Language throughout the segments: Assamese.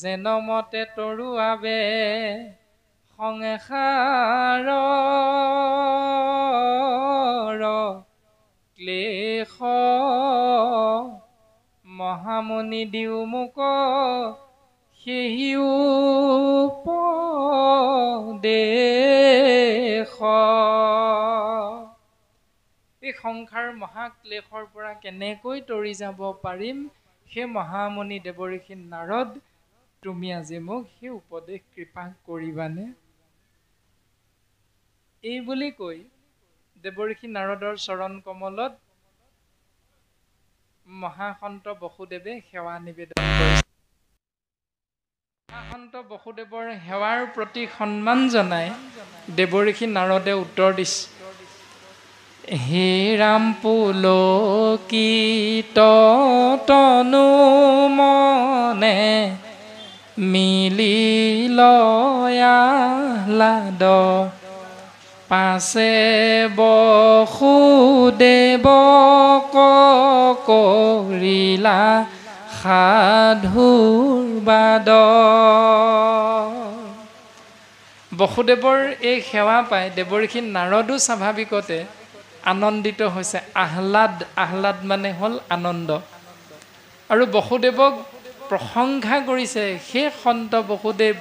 জেনমতে তৰুৱাবে সংসাৰ ক্লেশ মহামুনি দিওঁ মোক সেই দেশ সংসাৰ মহাক্লেশৰ পৰা কেনেকৈ তৰি যাব পাৰিম সেই মহামণি দেৱৰ্ষী নাৰদ তুমি আজি মোক সেই উপদেশ কৃপা কৰিবানে এইবুলি কৈ দেৱৰ্ষী নাৰদৰ চৰণ কমলত মহাসন্ত বসুদেৱে সেৱা নিবেদন মহাসন্ত বসুদেৱৰ সেৱাৰ প্ৰতি সন্মান জনাই দেৱৰ্ষী নাৰদে উত্তৰ দিছে হে ৰাম পুলকিত তনু মনে মিলি লয়াহ্লাদ পাছে বসুদেৱ কৰিলা বাদ বসুদেৱৰ এই সেৱা পাই দেৱৰ্ষী নাৰদো স্বাভাৱিকতে আনন্দিত হৈছে আহ্লাদ আহ্লাদ মানে হ'ল আনন্দ আৰু বসুদেৱক প্ৰশংসা কৰিছে সেই সন্ত বসুদেৱ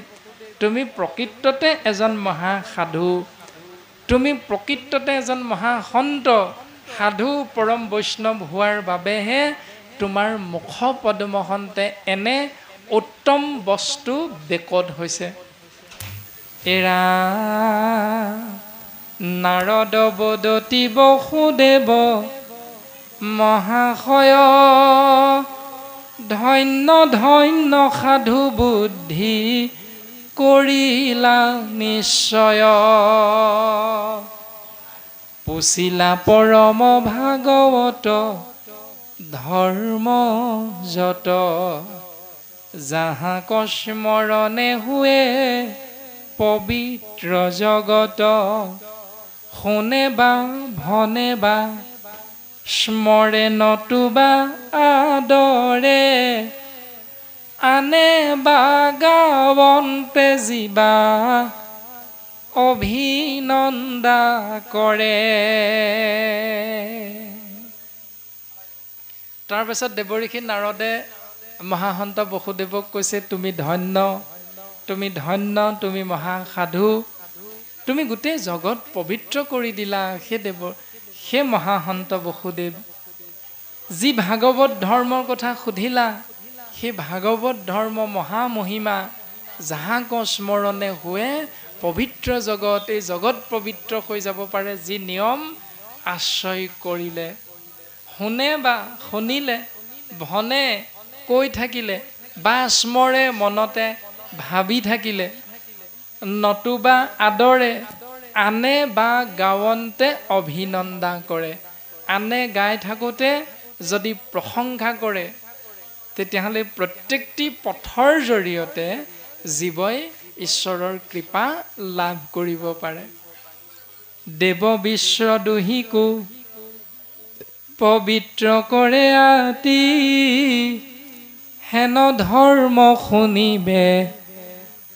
তুমি প্ৰকৃততে এজন মহা সাধু তুমি প্ৰকৃততে এজন মহা সন্ত সাধু পৰম বৈষ্ণৱ হোৱাৰ বাবেহে তোমাৰ মুখ পদ্মহন্তে এনে উত্তম বস্তু বেকদ হৈছে এৰা নাৰদ বদতি বসুদেৱ মহাশয় ধন্য ধন্য সাধু বুদ্ধি কৰিলা নিশ্চয় পুচিলা পৰম ভাগৱত ধৰ্ম যত যাহাক স্মৰণে হুৱে পবিত্ৰ জগত শুনে বা ভনে বা স্মৰে নতুবা আদৰে আনে বা গাৱন্তে যিবা অভিনন্দা কৰে তাৰপিছত দেৱৰীষী নাৰদে মহাসন্ত বসুদেৱক কৈছে তুমি ধন্য তুমি ধন্য তুমি মহাসাধু তুমি গোটেই জগত পবিত্ৰ কৰি দিলা সেই দেৱৰ সেই মহাসন্ত বসুদেৱ যি ভাগৱত ধৰ্মৰ কথা সুধিলা সেই ভাগৱত ধৰ্ম মহামহিমা যাহাক স্মৰণে হোৱে পবিত্ৰ জগত এই জগত পবিত্ৰ হৈ যাব পাৰে যি নিয়ম আশ্ৰয় কৰিলে শুনে বা শুনিলে ভনে কৈ থাকিলে বা স্মৰে মনতে ভাবি থাকিলে নতুবা আদৰে আনে বা গাৱন্তে অভিনন্দা কৰে আনে গাই থাকোঁতে যদি প্ৰশংসা কৰে তেতিয়াহ'লে প্ৰত্যেকটি পথৰ জৰিয়তে জীৱই ঈশ্বৰৰ কৃপা লাভ কৰিব পাৰে দেৱ বিশ্বদোহীকো পবিত্ৰ কৰে আতি হেন ধৰ্ম শুনিবে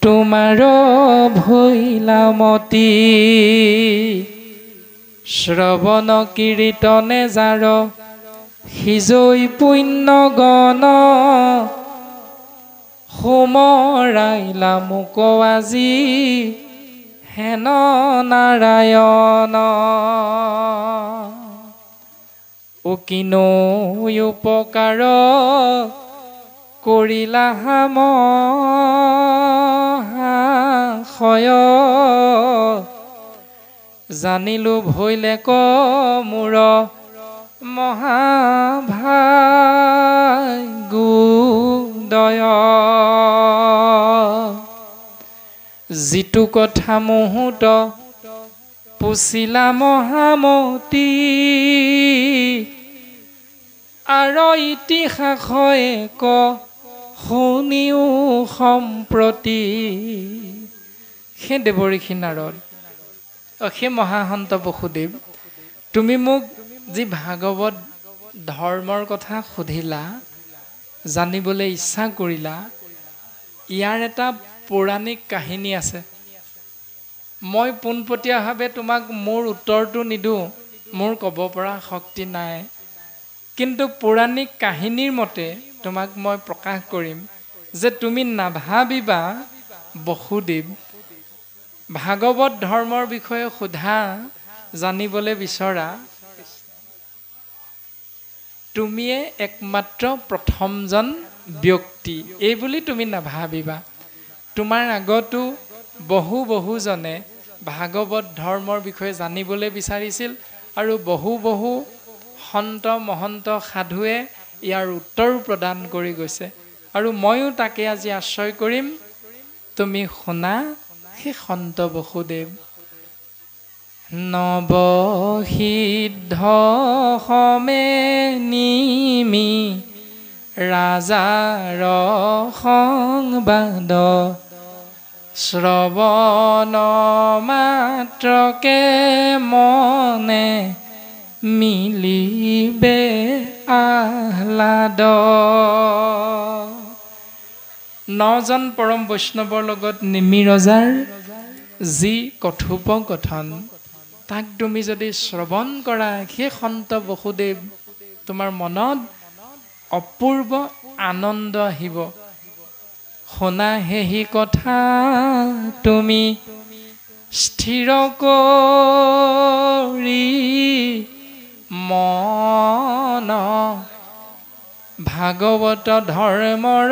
তোমাৰ ভৈলামতী শ্ৰৱণ কীৰ্তনে যাৰ সিজৈ পুণ্য গণ সোমৰাইলা মোক আজি হেন নাৰায়ণ উকিনৈ উপকাৰ কৰিলা হাম জানিলো ভৈলে ক মূৰ মহাভুদয় যিটো কথা মুহূৰ্ত পুচিলা মহামতি আৰু ইতিহাসয়ে ক শুনিও সম্প্ৰতি সেই দেৱৰীষী নাৰদ সেই মহাসন্ত বসুদেৱ তুমি মোক যি ভাগৱত ধৰ্মৰ কথা সুধিলা জানিবলৈ ইচ্ছা কৰিলা ইয়াৰ এটা পৌৰাণিক কাহিনী আছে মই পোনপটীয়াভাৱে তোমাক মোৰ উত্তৰটো নিদোঁ মোৰ ক'ব পৰা শক্তি নাই কিন্তু পৌৰাণিক কাহিনীৰ মতে তোমাক মই প্ৰকাশ কৰিম যে তুমি নাভাবিবা বসুদেৱ ভাগৱত ধৰ্মৰ বিষয়ে সোধা জানিবলৈ বিচৰা তুমিয়ে একমাত্ৰ প্ৰথমজন ব্যক্তি এইবুলি তুমি নাভাবিবা তোমাৰ আগতো বহু বহুজনে ভাগৱত ধৰ্মৰ বিষয়ে জানিবলৈ বিচাৰিছিল আৰু বহু বহু সন্ত মহন্ত সাধুৱে ইয়াৰ উত্তৰো প্ৰদান কৰি গৈছে আৰু ময়ো তাকে আজি আশ্ৰয় কৰিম তুমি শুনা সেই সন্ত বসুদেৱ নৱসিদ্ধ সমে নিমি ৰাজাৰ সংবাদ শ্ৰৱণ মাত্ৰকে মনে মিলিবে আহ্লাদ নজন পৰম বৈষ্ণৱৰ লগত নিমি ৰজাৰ যি কথোপকথন তাক তুমি যদি শ্ৰৱণ কৰা সেই সন্ত বসুদেৱ তোমাৰ মনত অপূৰ্ব আনন্দ আহিব শুনাহে সি কথা তুমি স্থিৰ কৰি মন ভাগৱত ধৰ্মৰ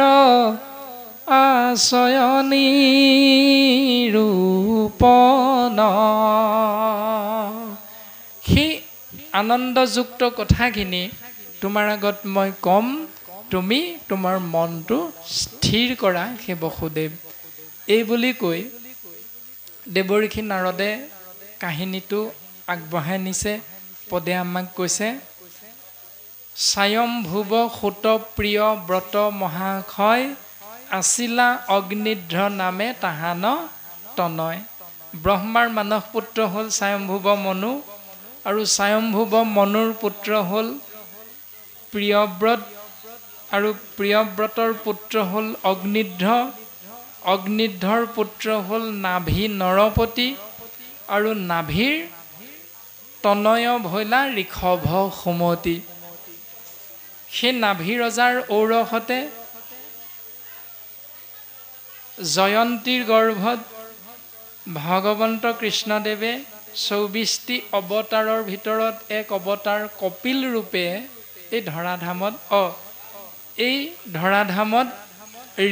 আচয়নী ৰূপন সেই আনন্দযুক্ত কথাখিনি তোমাৰ আগত মই ক'ম তুমি তোমাৰ মনটো স্থিৰ কৰা সেই বসুদেৱ এইবুলি কৈ দেৱৰ্ষী নাৰদে কাহিনীটো আগবঢ়াই নিছে পদে আমাক কৈছে স্বয়ম্ভুৱ সুত প্ৰিয় ব্ৰত মহাশয় আছিলা অগ্নিধ্ৰ নামে তাহান তনয় ব্ৰহ্মাৰ মানস পুত্ৰ হ'ল স্বয়ম্ভুৱ মনু আৰু স্বয়ম্ভুৱ মনুৰ পুত্ৰ হ'ল প্ৰিয়ব্ৰত আৰু প্ৰিয়ব্ৰতৰ পুত্ৰ হ'ল অগ্নিধ্ৰ অগ্নিধ্ৰৰ পুত্ৰ হ'ল নাভি নৰপতি আৰু নাভিৰ তনয় ভৈলা ঋষভ সুমতি সেই নাভি ৰজাৰ ঔৰসতে জয়ন্তীৰ গৰ্ভত ভগৱন্ত কৃষ্ণদেৱে চৌবিছটি অৱতাৰৰ ভিতৰত এক অৱতাৰ কপিল ৰূপে এই ধৰাধামত অ এই ধৰাধামত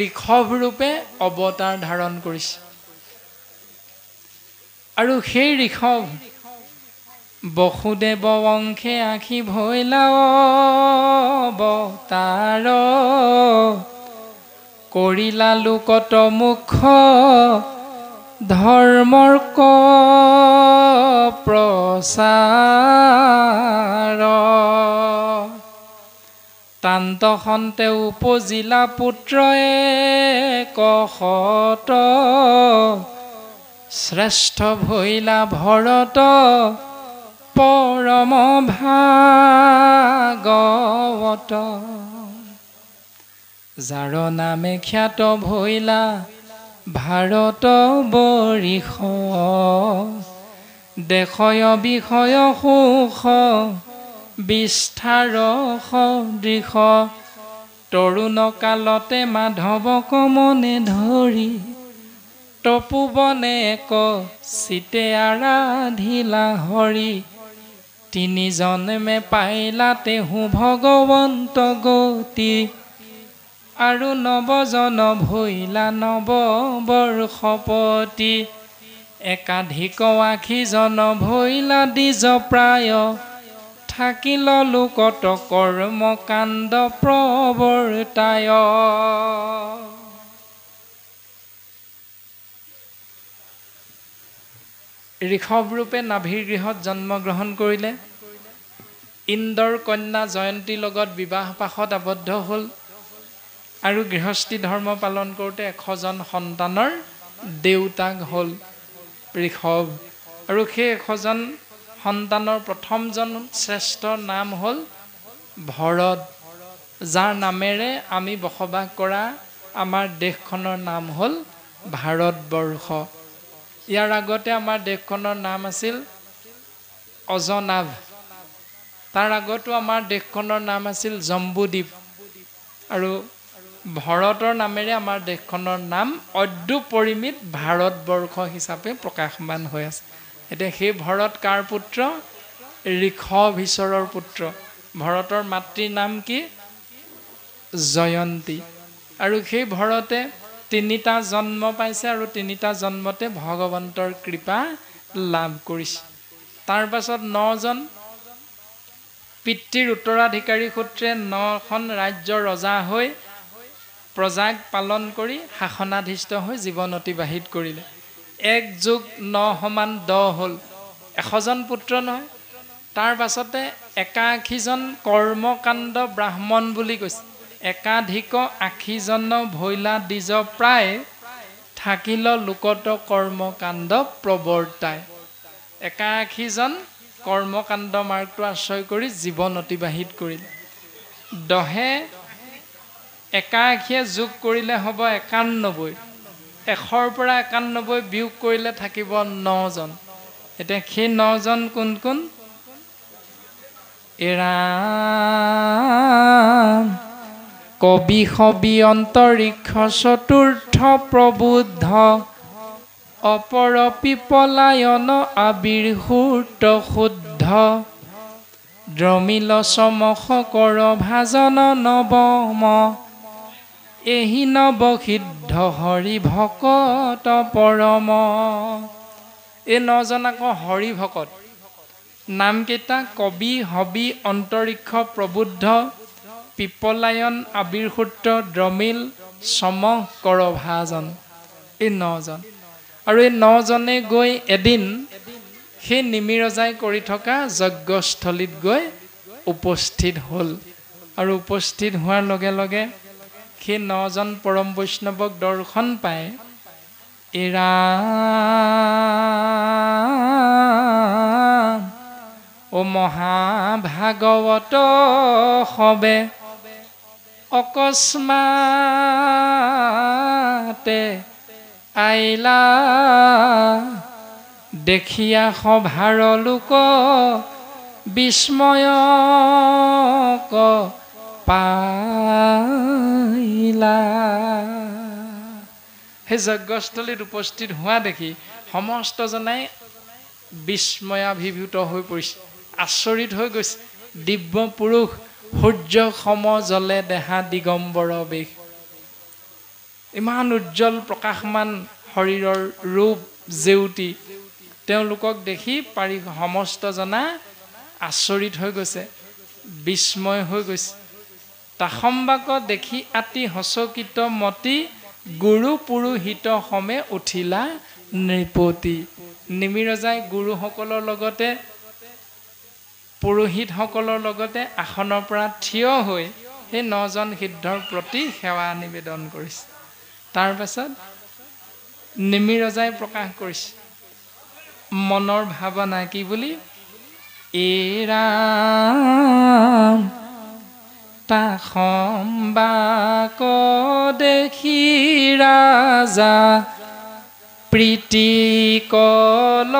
ঋষভ ৰূপে অৱতাৰ ধাৰণ কৰিছে আৰু সেই ঋষভ বসুদেৱ বংশে আখি ভৈলাৱতাৰ কৰিলা লোকত মুখ ধৰ্মৰ ক প্ৰচাৰান্তহন্তে উপজিলা পুত্ৰয়ে কষত শ্ৰেষ্ঠ ভৈলা ভৰত পৰম ভাগৱত যাৰ নামে খ্যাত ভৈলা ভাৰত বৰিষ দেশয় বিষয় সুখ বিস্তাৰ সদৃশ তৰুণ কালতে মাধৱ কমনে ধৰি তপুবনে ক আৰাধিলা হৰি তিনি মে পাইলা তেহু ভগৱন্ত গতি আৰু নৱজন ভৈলা নৱ বৰ্ষপতি একাধিক আশীজন ভৈলা দ্বিজ প্ৰায় থাকি ললোকত কৰ্মকাণ্ড প্ৰৱৰ্তায় ঋষভৰূপে নাভিৰ গৃহত জন্মগ্ৰহণ কৰিলে ইন্দৰ কন্যা জয়ন্তীৰ লগত বিবাহ পাশত আবদ্ধ হ'ল আৰু গৃহস্থী ধৰ্ম পালন কৰোঁতে এশজন সন্তানৰ দেউতাক হ'ল ঋষভ আৰু সেই এশজন সন্তানৰ প্ৰথমজন শ্ৰেষ্ঠ নাম হ'ল ভৰত যাৰ নামেৰে আমি বসবাস কৰা আমাৰ দেশখনৰ নাম হ'ল ভাৰতবৰ্ষ ইয়াৰ আগতে আমাৰ দেশখনৰ নাম আছিল অজনাভ তাৰ আগতো আমাৰ দেশখনৰ নাম আছিল জম্বুদ্বীপ আৰু ভৰতৰ নামেৰে আমাৰ দেশখনৰ নাম অদ্যুপৰিমিত ভাৰতবৰ্ষ হিচাপে প্ৰকাশমান হৈ আছে এতিয়া সেই ভৰত কাৰ পুত্ৰ ঋষভীচৰৰ পুত্ৰ ভৰতৰ মাতৃৰ নাম কি জয়ন্তী আৰু সেই ভৰতে তিনিটা জন্ম পাইছে আৰু তিনিটা জন্মতে ভগৱন্তৰ কৃপা লাভ কৰিছে তাৰপাছত নজন পিতৃৰ উত্তৰাধিকাৰী সূত্ৰে নখন ৰাজ্য ৰজা হৈ প্ৰজাক পালন কৰি শাসনাধিষ্ঠ হৈ জীৱন অতিবাহিত কৰিলে এক যুগ ন সমান দ হ'ল এশজন পুত্ৰ নহয় তাৰ পাছতে একাশীজন কৰ্মকাণ্ড ব্ৰাহ্মণ বুলি কৈছে একাধিক আশীজন্য ভৈলা দ্বিজ প্ৰায় থাকিল লোকত কৰ্মকাণ্ড প্ৰৱৰ্তাই একাশীজন কৰ্মকাণ্ড মাৰ্গটো আশ্ৰয় কৰি জীৱন অতিবাহিত কৰিলে দহে একাশীয়ে যোগ কৰিলে হ'ব একান্নব্বৈ এশৰ পৰা একান্নব্বৈ বিয়োগ কৰিলে থাকিব নজন এতিয়া সেই নজন কোন কোন এৰা কবি সবি অন্তৰিক্ষ চতুৰ্থ প্ৰবুদ্ধ অপৰ পিপলায়ন আবিৰ্হূৰ্ত শুদ্ধ দ্ৰমিল চমস কৰ ভাজন নৱম এহি নৱ সিদ্ধ হৰি ভকত পৰম এই নজন আকৌ হৰি ভকত নামকেইটা কবি হবি অন্তৰিক্ষ প্ৰবুদ্ধ পিপলায়ন আবিৰ্ষুত্ৰ দ্ৰমিল চম কৰভাজন এই নজন আৰু এই নজনে গৈ এদিন সেই নিমিৰজাই কৰি থকা যজ্ঞস্থলীত গৈ উপস্থিত হ'ল আৰু উপস্থিত হোৱাৰ লগে লগে সেই নজন পৰম বৈষ্ণৱক দৰ্শন পাই এৰা অ' মহাভাগৱত হবে অকস্মাতে আইলা দেখিয়া সভাৰ লোক বিস্ময়ক পাইলা সেই যজ্ঞস্থলীত উপস্থিত হোৱা দেখি সমস্তজনাই বিস্ময়াভিভূত হৈ পৰিছে আচৰিত হৈ গৈছে দিব্য পুৰুষ সূৰ্য সম জ্বলে দেহা দিগম্বৰ বেশ ইমান উজ্জ্বল প্ৰকাশমান শৰীৰৰ ৰূপ জেউতি তেওঁলোকক দেখি পাৰি সমস্ত জনা আচৰিত হৈ গৈছে বিস্ময় হৈ গৈছে তাসম্বাক দেখি আতি সচকিত মতি গুৰু পুৰোহিত সমে উঠিলা নৃপতি নিমিৰজাই গুৰুসকলৰ লগতে পুৰোহিতসকলৰ লগতে আসনৰ পৰা থিয় হৈ সেই নজন সিদ্ধৰ প্ৰতি সেৱা নিবেদন কৰিছে তাৰপাছত নিমি ৰজাই প্ৰকাশ কৰিছে মনৰ ভাৱনা কি বুলি এৰা পাখম দেখি ৰাজা প্ৰীতি কল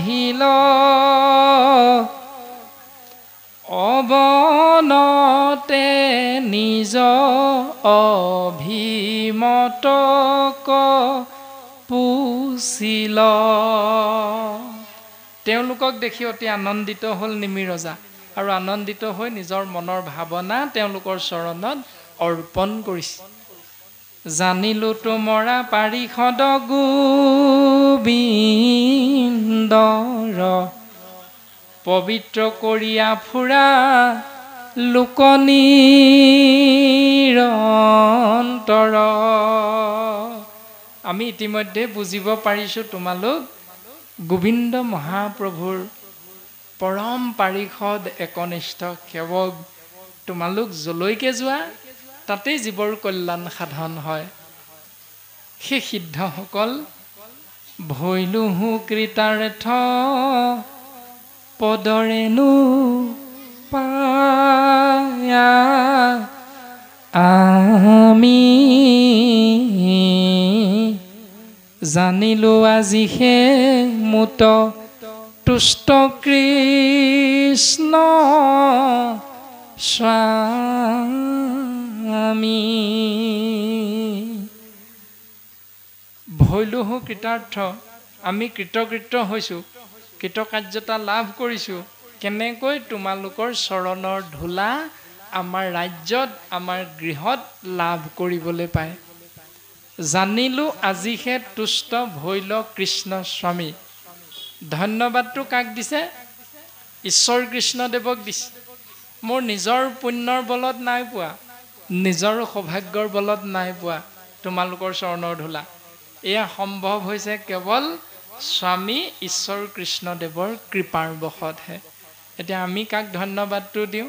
ভিল নিজ অভিমতক পুচিল তেওঁলোকক দেখি অতি আনন্দিত হ'ল নিমি ৰজা আৰু আনন্দিত হৈ নিজৰ মনৰ ভাৱনা তেওঁলোকৰ চৰণত অৰ্পণ কৰিছে জানিলোঁ তোমৰা পাৰিষদ গোবিন্দৰ পবিত্ৰ কৰিয়া ফুৰা লোকনীৰন্তৰ আমি ইতিমধ্যে বুজিব পাৰিছোঁ তোমালোক গোবিন্দ মহাপ্ৰভুৰ পৰম পাৰিষদ একনিষ্ঠ সেৱক তোমালোক য'লৈকে যোৱা তাতেই জীৱৰ কল্যাণ সাধন হয় সেই সিদ্ধসকল ভৈলোহো কৃতাৰ্থ পদৰেনো পায়া আমি জানিলো আজিহে মুত তুষ্ট কৃষ্ণ স্বামী ভৈলোহো কৃতাৰ্থ আমি কৃতকৃত হৈছোঁ কৃতকাৰ্যতা লাভ কৰিছোঁ কেনেকৈ তোমালোকৰ চৰণৰ ধূলা আমাৰ ৰাজ্যত আমাৰ গৃহত লাভ কৰিবলৈ পায় জানিলোঁ আজিহে তুষ্ট ভৈল কৃষ্ণ স্বামী ধন্যবাদটো কাক দিছে ঈশ্বৰ কৃষ্ণদেৱক দিছে মোৰ নিজৰ পুণ্যৰ বলত নাই পোৱা নিজৰ সৌভাগ্যৰ বলত নাই পোৱা তোমালোকৰ চৰণৰ ধূলা এয়া সম্ভৱ হৈছে কেৱল স্বামী ঈশ্বৰ কৃষ্ণদেৱৰ কৃপাৰ বশতহে এতিয়া আমি কাক ধন্যবাদটো দিওঁ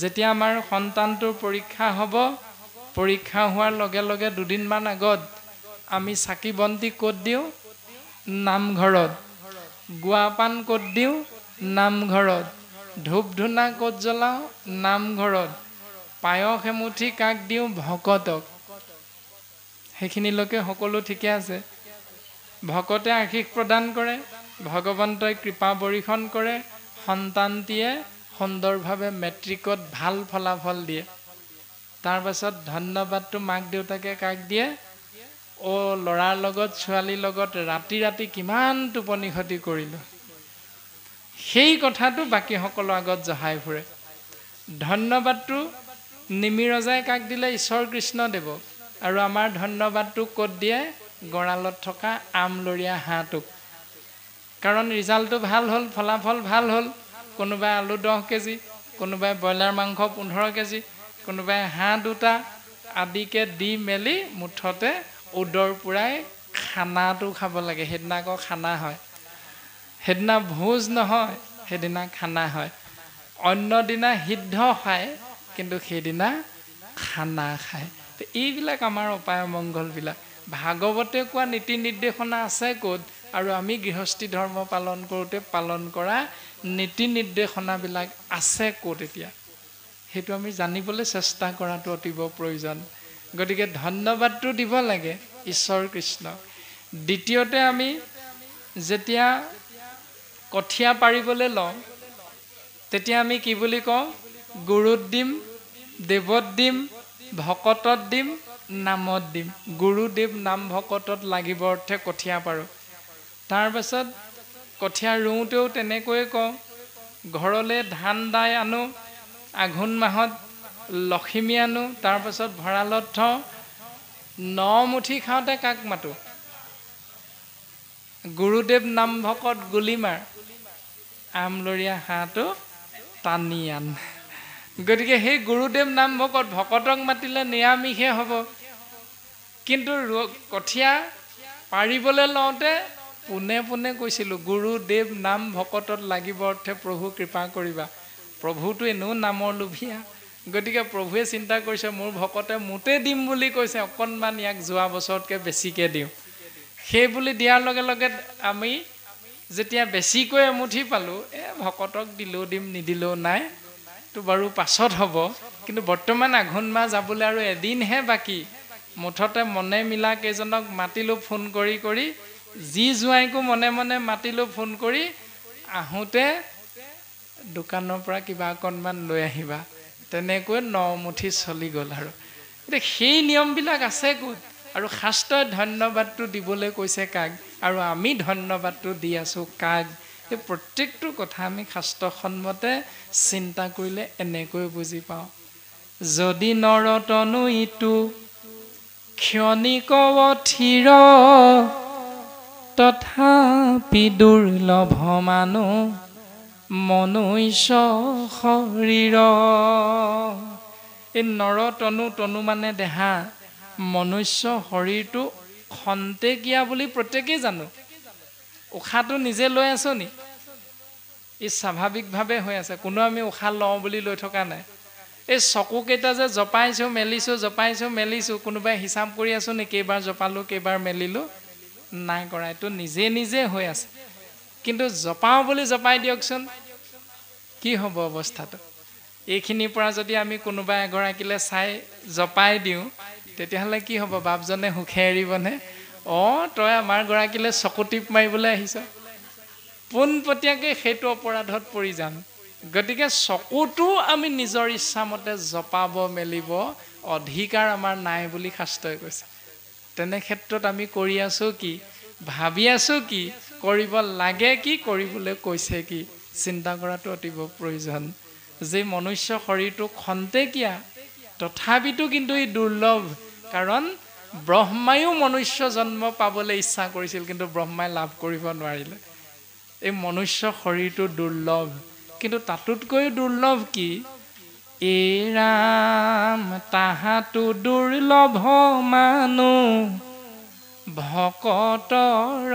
যেতিয়া আমাৰ সন্তানটোৰ পৰীক্ষা হ'ব পৰীক্ষা হোৱাৰ লগে লগে দুদিনমান আগত আমি চাকি বন্তি ক'ত দিওঁ নামঘৰত গুৱাপাণ ক'ত দিওঁ নামঘৰত ধূপ ধূনা ক'ত জ্বলাওঁ নামঘৰত পায়স এমুঠি কাক দিওঁ ভকতক সেইখিনিলৈকে সকলো ঠিকে আছে ভকতে আশীষ প্ৰদান কৰে ভগৱন্তই কৃপা বৰিষণ কৰে সন্তানটিয়ে সুন্দৰভাৱে মেট্ৰিকত ভাল ফলাফল দিয়ে তাৰপাছত ধন্যবাদটো মাক দেউতাকে কাক দিয়ে অ' ল'ৰাৰ লগত ছোৱালীৰ লগত ৰাতি ৰাতি কিমান টোপনি ক্ষতি কৰিলোঁ সেই কথাটো বাকীসকলৰ আগত জহাই ফুৰে ধন্যবাদটো নিমি ৰজাই কাক দিলে ঈশ্বৰ কৃষ্ণদেৱক আৰু আমাৰ ধন্যবাদটো ক'ত দিয়ে গঁৰালত থকা আমলৰীয়া হাঁহটোক কাৰণ ৰিজাল্টটো ভাল হ'ল ফলাফল ভাল হ'ল কোনোবাই আলু দহ কেজি কোনোবাই ব্ৰইলাৰ মাংস পোন্ধৰ কেজি কোনোবাই হাঁহ দুটা আদিকে দি মেলি মুঠতে উদৰ পূৰাই খানাটো খাব লাগে সেইদিনা আকৌ খানা হয় সেইদিনা ভোজ নহয় সেইদিনা খানা হয় অন্য দিনা সিদ্ধ খায় কিন্তু সেইদিনা খানা খায় এইবিলাক আমাৰ উপায় মংগলবিলাক ভাগৱতে কোৱা নীতি নিৰ্দেশনা আছে ক'ত আৰু আমি গৃহস্থী ধৰ্ম পালন কৰোঁতে পালন কৰা নীতি নিৰ্দেশনাবিলাক আছে ক'ত এতিয়া সেইটো আমি জানিবলৈ চেষ্টা কৰাটো অতিব প্ৰয়োজন গতিকে ধন্যবাদটো দিব লাগে ঈশ্বৰ কৃষ্ণ দ্বিতীয়তে আমি যেতিয়া কঠীয়া পাৰিবলৈ লওঁ তেতিয়া আমি কি বুলি কওঁ গুৰুত দিম দেৱত দিম ভকতত দিম নামত দিম গুৰুদেৱ নাম ভকতত লাগিব অৰ্থে কঠীয়া পাৰোঁ তাৰ পাছত কঠীয়া ৰুওঁতেও তেনেকৈয়ে কওঁ ঘৰলৈ ধান দাই আনো আঘোণ মাহত লখিমী আনো তাৰপাছত ভঁৰালত থওঁ ন মুঠি খাওঁতে কাক মাতোঁ গুৰুদেৱ নামভকত মাৰ আমলৰীয়া হাঁহটো টানি আন গতিকে সেই গুৰুদেৱ নামভকত ভকতক মাতিলে নিৰামিষে হ'ব কিন্তু কঠীয়া পাৰিবলৈ লওঁতে পোনে পোনে কৈছিলোঁ গুৰুদেৱ নাম ভকতত লাগিব অৰ্থে প্ৰভু কৃপা কৰিবা প্ৰভুটো এনেও নামৰ লোভীয়া গতিকে প্ৰভুৱে চিন্তা কৰিছে মোৰ ভকতে মোতে দিম বুলি কৈছে অকণমান ইয়াক যোৱা বছৰতকৈ বেছিকৈ দিওঁ সেই বুলি দিয়াৰ লগে লগে আমি যেতিয়া বেছিকৈ এমুঠি পালোঁ এই ভকতক দিলেও দিম নিদিলেও নাই তো বাৰু পাছত হ'ব কিন্তু বৰ্তমান আঘোণ মাহ যাবলৈ আৰু এদিনহে বাকী মুঠতে মনে মিলা কেইজনক মাতিলোঁ ফোন কৰি কৰি যি জোঁৱাইকো মনে মনে মাতিলোঁ ফোন কৰি আহোঁতে দোকানৰ পৰা কিবা অকণমান লৈ আহিবা তেনেকৈ নমুঠি চলি গ'ল আৰু এতিয়া সেই নিয়মবিলাক আছে ক'ত আৰু শাস্ত্ৰই ধন্যবাদটো দিবলৈ কৈছে কাক আৰু আমি ধন্যবাদটো দি আছোঁ কাক সেই প্ৰত্যেকটো কথা আমি শাস্ত্ৰসন্মতে চিন্তা কৰিলে এনেকৈ বুজি পাওঁ যদি নৰতনু ইটো ক্ষণিক থিৰ তথাপি দুৰ্লভ মানো মনুষ্য শৰীৰ এই নৰ তনু তনু মানে দেহা মনুষ্য শৰীৰটো খন্তেকীয়া বুলি প্ৰত্যেকেই জানো উশাহটো নিজে লৈ আছো নি ই স্বাভাৱিকভাৱে হৈ আছে কোনো আমি উশাহ লওঁ বুলি লৈ থকা নাই এই চকুকেইটা যে জপাইছোঁ মেলিছোঁ জপাইছোঁ মেলিছোঁ কোনোবাই হিচাপ কৰি আছো নি কেইবাৰ জপালোঁ কেইবাৰ মেলিলোঁ নাই কৰা এইটো নিজে নিজে হৈ আছে কিন্তু জপাওঁ বুলি জপাই দিয়কচোন কি হ'ব অৱস্থাটো এইখিনিৰ পৰা যদি আমি কোনোবা এগৰাকীলৈ চাই জপাই দিওঁ তেতিয়াহ'লে কি হ'ব বাপজনে সুখে এৰিবনে অঁ তই আমাৰ গৰাকীলৈ চকু টিপ মাৰিবলৈ আহিছ পোনপটীয়াকৈ সেইটো অপৰাধত পৰি যাম গতিকে চকুটো আমি নিজৰ ইচ্ছামতে জপাব মেলিব অধিকাৰ আমাৰ নাই বুলি শাস্ত্ৰই কৈছে তেনে ক্ষেত্ৰত আমি কৰি আছোঁ কি ভাবি আছোঁ কি কৰিব লাগে কি কৰিবলৈ কৈছে কি চিন্তা কৰাটো অতিব প্ৰয়োজন যে মনুষ্য শৰীৰটো খন্তেকীয়া তথাপিতো কিন্তু ই দুৰ্লভ কাৰণ ব্ৰহ্মায়ো মনুষ্য জন্ম পাবলৈ ইচ্ছা কৰিছিল কিন্তু ব্ৰহ্মাই লাভ কৰিব নোৱাৰিলে এই মনুষ্য শৰীৰটো দুৰ্লভ কিন্তু তাতোতকৈও দুৰ্লভ কি এ তাহাটো তাহাঁতো দুৰ্লভ মানুহ ভকতৰ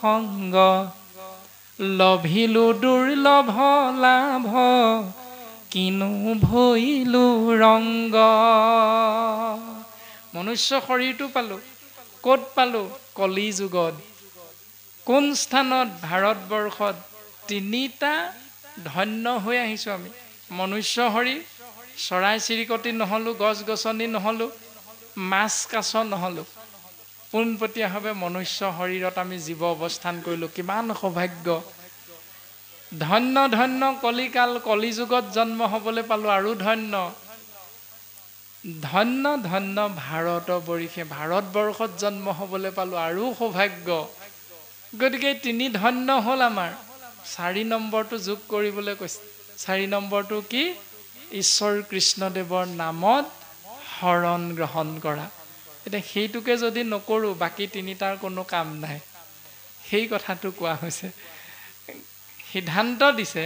সংগ লভিলো দুৰ্লভ লাভ কিনো ভৈলো ৰংগ মনুষ্য শৰীৰটো পালোঁ ক'ত পালোঁ কলি যুগত কোন স্থানত ভাৰতবৰ্ষত তিনিটা ধন্য হৈ আহিছোঁ আমি মনুষ্য শৰীৰ চৰাই চিৰিকটি নহ'লোঁ গছ গছনি নহ'লোঁ মাছ কাছ নহ'লোঁ পোনপটীয়াভাৱে মনুষ্য শৰীৰত আমি জীৱ অৱস্থান কৰিলোঁ কিমান সৌভাগ্য ধন্য ধন্য কলিকাল কলিযুগত জন্ম হ'বলৈ পালোঁ আৰু ধন্য ধন্য ধন্য ভাৰতবৰ্ষে ভাৰতবৰ্ষত জন্ম হ'বলৈ পালোঁ আৰু সৌভাগ্য গতিকে তিনি ধন্য হ'ল আমাৰ চাৰি নম্বৰটো যোগ কৰিবলৈ কৈছে চাৰি নম্বৰটো কি ঈশ্বৰ কৃষ্ণদেৱৰ নামত শৰণ গ্ৰহণ কৰা এতিয়া সেইটোকে যদি নকৰোঁ বাকী তিনিটাৰ কোনো কাম নাই সেই কথাটো কোৱা হৈছে সিদ্ধান্ত দিছে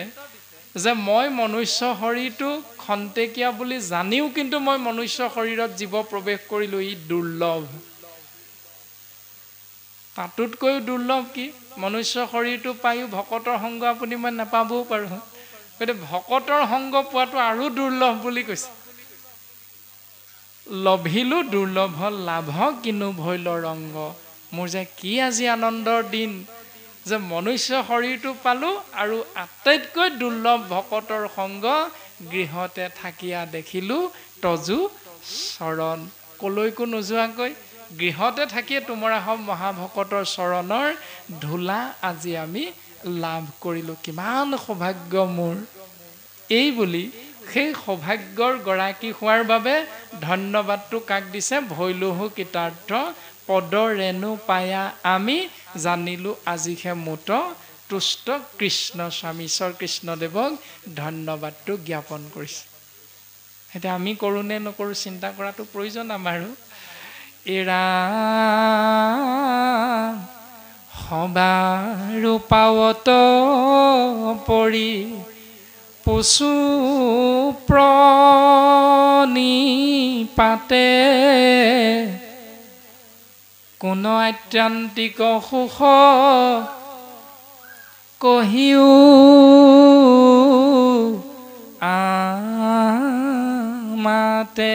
যে মই মনুষ্য শৰীৰটো খন্তেকীয়া বুলি জানিও কিন্তু মই মনুষ্য শৰীৰত জীৱ প্ৰৱেশ কৰিলোঁ ই দুৰ্লভ তাতোতকৈও দুৰ্লভ কি মনুষ্য শৰীৰটো পায়ো ভকতৰ সংগ আপুনি মই নাপাবও পাৰোঁ গতিকে ভকতৰ সংগ পোৱাটো আৰু দুৰ্লভ বুলি কৈছে লভিলো দুৰ্লভ লাভ কিনো ভৈল ৰংগ মোৰ যে কি আজি আনন্দৰ দিন যে মনুষ্য শৰীৰটো পালোঁ আৰু আটাইতকৈ দুৰ্লভ ভকতৰ সংগ গৃহতে থাকিয়া দেখিলোঁ তজু চৰণ ক'লৈকো নোযোৱাকৈ গৃহতে থাকিয়ে তোমাৰ আহ মহাভকতৰ চৰণৰ ধূলা আজি আমি লাভ কৰিলোঁ কিমান সৌভাগ্য মোৰ এইবুলি সেই সৌভাগ্যৰ গৰাকী হোৱাৰ বাবে ধন্যবাদটো কাক দিছে ভৈলোহো কৃতাৰ্থ ৰেণু পায়া আমি জানিলোঁ আজিহে মুত তুষ্ট কৃষ্ণ স্বামী কৃষ্ণদেৱক ধন্যবাদটো জ্ঞাপন কৰিছে এতিয়া আমি কৰোঁনে নকৰোঁ চিন্তা কৰাটো প্ৰয়োজন আমাৰো এৰা সবাৰু পাৱত পৰি পচু প্ৰণী পাতে কোন আত্যন্তিক সুখ কহিও আমাতে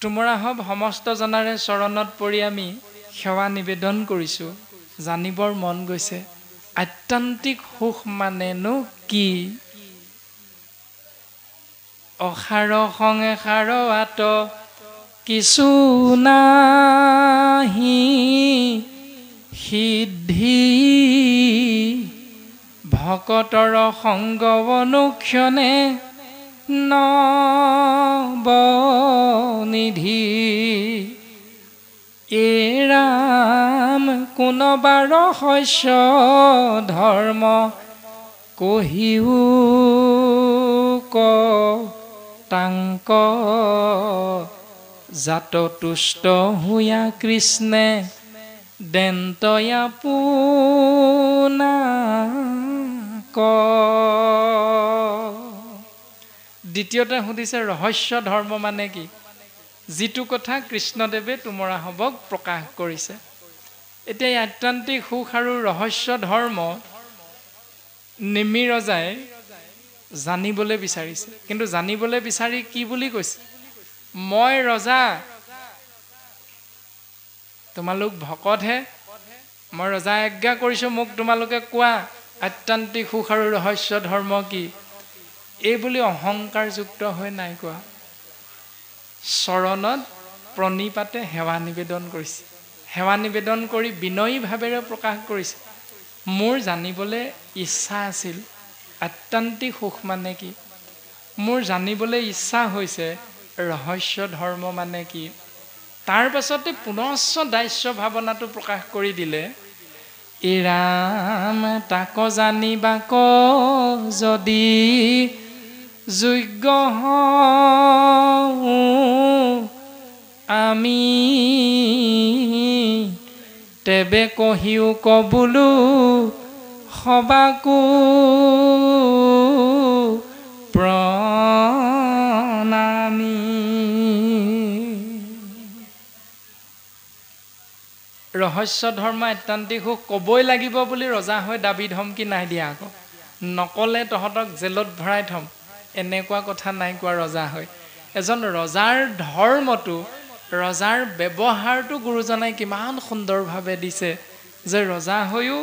তোমাৰ হব সমস্ত জনাৰে চৰণত পৰি আমি সেৱা নিবেদন কৰিছোঁ জানিবৰ মন গৈছে আত্যান্তিক সুখ মানেনো কি অসাৰ সংসাৰ আত কিছু নাহি সিদ্ধি ভকতৰ সংগ অনুক্ষণে নিধি এৰাম ৰাম কোনোবাৰ শস্য ধৰ্ম কহিউ কাংক জাত তুষ্ট হুয়া কৃষ্ণে দেন্তয়া পুনাক দ্বিতীয়তে সুধিছে ৰহস্য ধৰ্ম মানে কি যিটো কথা কৃষ্ণদেৱে হবক প্ৰকাশ কৰিছে এতিয়া এই আত্যান্তিক সুখ আৰু ৰহস্য ধৰ্ম নিমিৰজাই জানিবলৈ বিচাৰিছে কিন্তু জানিবলৈ বিচাৰি কি বুলি কৈছে মই ৰজা তোমালোক ভকতহে মই ৰজা আজ্ঞা কৰিছোঁ মোক তোমালোকে কোৱা আত্যান্তিক সুখ আৰু ৰহস্য ধৰ্ম কি এই বুলি অহংকাৰযুক্ত হৈ নাই কোৱা চৰণত প্ৰণিপাতে সেৱা নিবেদন কৰিছে সেৱা নিবেদন কৰি বিনয়ীভাৱেৰে প্ৰকাশ কৰিছে মোৰ জানিবলৈ ইচ্ছা আছিল আত্যন্তিক সুখ মানে কি মোৰ জানিবলৈ ইচ্ছা হৈছে ৰহস্য ধৰ্ম মানে কি তাৰ পাছতে পুনশ্চ দাস্য ভাৱনাটো প্ৰকাশ কৰি দিলে এৰাম তাক জানিবা ক যদি যোগ্য আমি তেবে কহিও কবলো সবাকো প্ৰণামী ৰহস্য ধৰ্ম আত্যান্তিক সুখ ক'বই লাগিব বুলি ৰজা হৈ দাবী ধমকি নাই দিয়া আকৌ নক'লে তহঁতক জেলত ভৰাই থ'ম এনেকুৱা কথা নাই কোৱা ৰজা হয় এজন ৰজাৰ ধৰ্মটো ৰজাৰ ব্যৱহাৰটো গুৰুজনাই কিমান সুন্দৰভাৱে দিছে যে ৰজা হৈও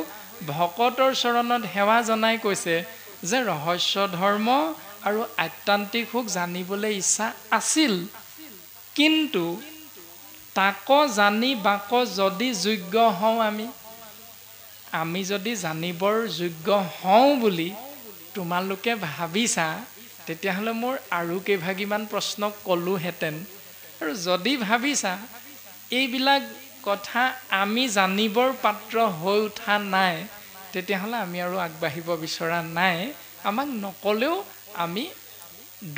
ভকতৰ চৰণত সেৱা জনাই কৈছে যে ৰহস্য ধৰ্ম আৰু আত্যান্তিক সুখ জানিবলৈ ইচ্ছা আছিল কিন্তু তাক জানি বাক যদি যোগ্য হওঁ আমি আমি যদি জানিবৰ যোগ্য হওঁ বুলি তোমালোকে ভাবিছা তেতিয়াহ'লে মোৰ আৰু কেইভাগিমান প্ৰশ্ন ক'লোহেঁতেন আৰু যদি ভাবিছা এইবিলাক কথা আমি জানিবৰ পাত্ৰ হৈ উঠা নাই তেতিয়াহ'লে আমি আৰু আগবাঢ়িব বিচৰা নাই আমাক নক'লেও আমি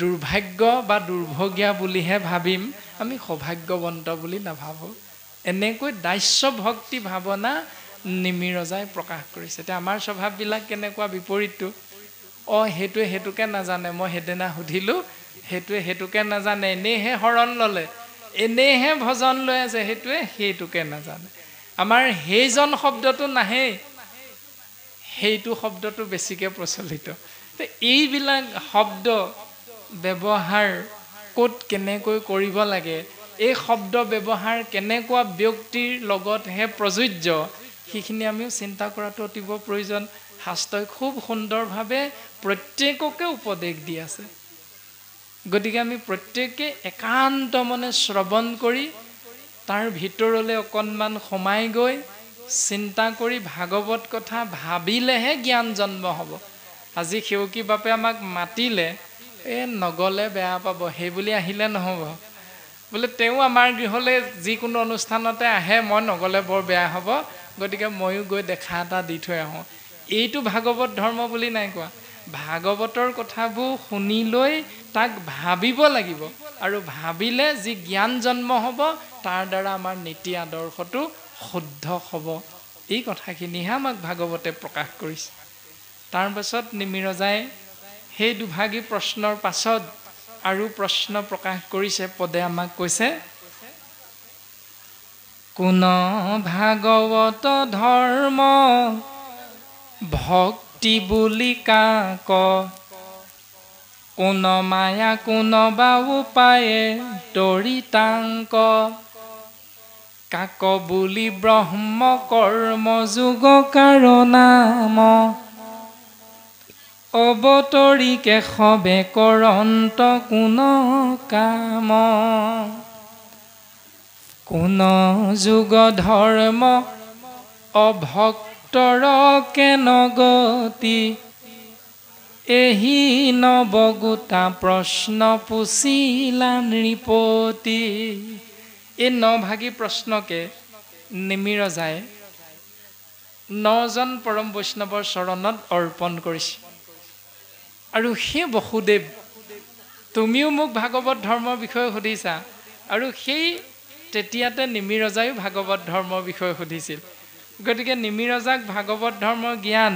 দুৰ্ভাগ্য বা দুৰ্ভগীয়া বুলিহে ভাবিম আমি সৌভাগ্যৱন্ত বুলি নাভাবোঁ এনেকৈ দাস্য ভক্তি ভাৱনা নিমিৰজাই প্ৰকাশ কৰিছে এতিয়া আমাৰ স্বভাৱবিলাক কেনেকুৱা বিপৰীতটো অঁ সেইটোৱে সেইটোকে নাজানে মই সেইদিনা সুধিলোঁ সেইটোৱে সেইটোকে নাজানে এনেইহে শৰণ ল'লে এনেইহে ভজন লৈ আছে সেইটোৱে সেইটোকে নাজানে আমাৰ সেইজন শব্দটো নাহেই সেইটো শব্দটো বেছিকৈ প্ৰচলিত এইবিলাক শব্দ ব্যৱহাৰ ক'ত কেনেকৈ কৰিব লাগে এই শব্দ ব্যৱহাৰ কেনেকুৱা ব্যক্তিৰ লগতহে প্ৰযোজ্য সেইখিনি আমিও চিন্তা কৰাটো অতিব প্ৰয়োজন শাস্ত্ৰই খুব সুন্দৰভাৱে প্ৰত্যেককে উপদেশ দি আছে গতিকে আমি প্ৰত্যেকে একান্ত মনে শ্ৰৱণ কৰি তাৰ ভিতৰলৈ অকণমান সোমাই গৈ চিন্তা কৰি ভাগৱত কথা ভাবিলেহে জ্ঞান জন্ম হ'ব আজি সেউকী বাপে আমাক মাতিলে এ নগ'লে বেয়া পাব সেইবুলি আহিলে নহ'ব বোলে তেওঁ আমাৰ গৃহলৈ যিকোনো অনুষ্ঠানতে আহে মই নগ'লে বৰ বেয়া হ'ব গতিকে ময়ো গৈ দেখা এটা দি থৈ আহোঁ এইটো ভাগৱত ধৰ্ম বুলি নাই কোৱা ভাগৱতৰ কথাবোৰ শুনি লৈ তাক ভাবিব লাগিব আৰু ভাবিলে যি জ্ঞান জন্ম হ'ব তাৰ দ্বাৰা আমাৰ নীতি আদৰ্শটো শুদ্ধ হ'ব এই কথাখিনিহে আমাক ভাগৱতে প্ৰকাশ কৰিছে তাৰপাছত নিমিৰজাই সেই দুভাগী প্ৰশ্নৰ পাছত আৰু প্ৰশ্ন প্ৰকাশ কৰিছে পদে আমাক কৈছে কোন ভাগৱত ধৰ্ম ভক্ত মুক্তি বুলি কাক কোন মায়া কোনোবা উপায়ে তৰি তাংক কাক বুলি ব্ৰহ্ম কৰ্ম যুগ কাৰ অৱতৰি অৱতৰিকে সবে কৰন্ত কোন কাম কোন যুগ ধৰ্ম অভক্ত কষ্টৰকেন গতি এহি নৱগোতা প্ৰশ্ন পুচিলা নৃপতি এই ন ভাগী প্ৰশ্নকে নিমি ৰজাই নজন পৰম বৈষ্ণৱৰ চৰণত অৰ্পণ কৰিছে আৰু সেই বসুদেৱ তুমিও মোক ভাগৱত ধৰ্মৰ বিষয়ে সুধিছা আৰু সেই তেতিয়াতে নিমি নিমিৰজায়ো ভাগৱত ধৰ্মৰ বিষয়ে সুধিছিল গতিকে নিমিৰজাক ভাগৱত ধৰ্ম জ্ঞান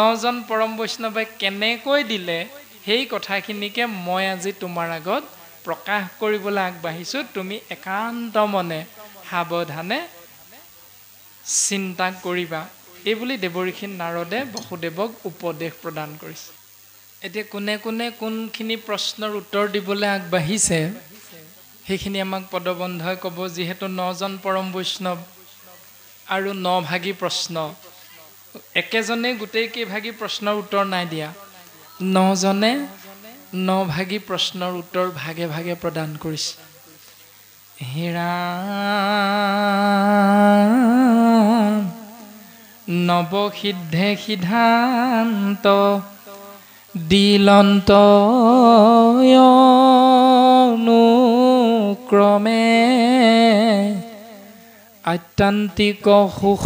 নজন পৰম বৈষ্ণৱে কেনেকৈ দিলে সেই কথাখিনিকে মই আজি তোমাৰ আগত প্ৰকাশ কৰিবলৈ আগবাঢ়িছোঁ তুমি একান্ত মনে সাৱধানে চিন্তা কৰিবা এইবুলি দেৱৰীষি নাৰদে বসুদেৱক উপদেশ প্ৰদান কৰিছে এতিয়া কোনে কোনে কোনখিনি প্ৰশ্নৰ উত্তৰ দিবলৈ আগবাঢ়িছে সেইখিনি আমাক পদবন্ধই ক'ব যিহেতু নজন পৰম বৈষ্ণৱ আৰু ন ভাগী প্ৰশ্ন একেজনে গোটেই কেইভাগী প্ৰশ্নৰ উত্তৰ নাই দিয়া নজনে ন ভাগী প্ৰশ্নৰ উত্তৰ ভাগে ভাগে প্ৰদান কৰিছে হীৰা নৱসিদ্ধে সিদ্ধান্ত দিলন্ত ক্ৰমে আত্যন্তিক সুখ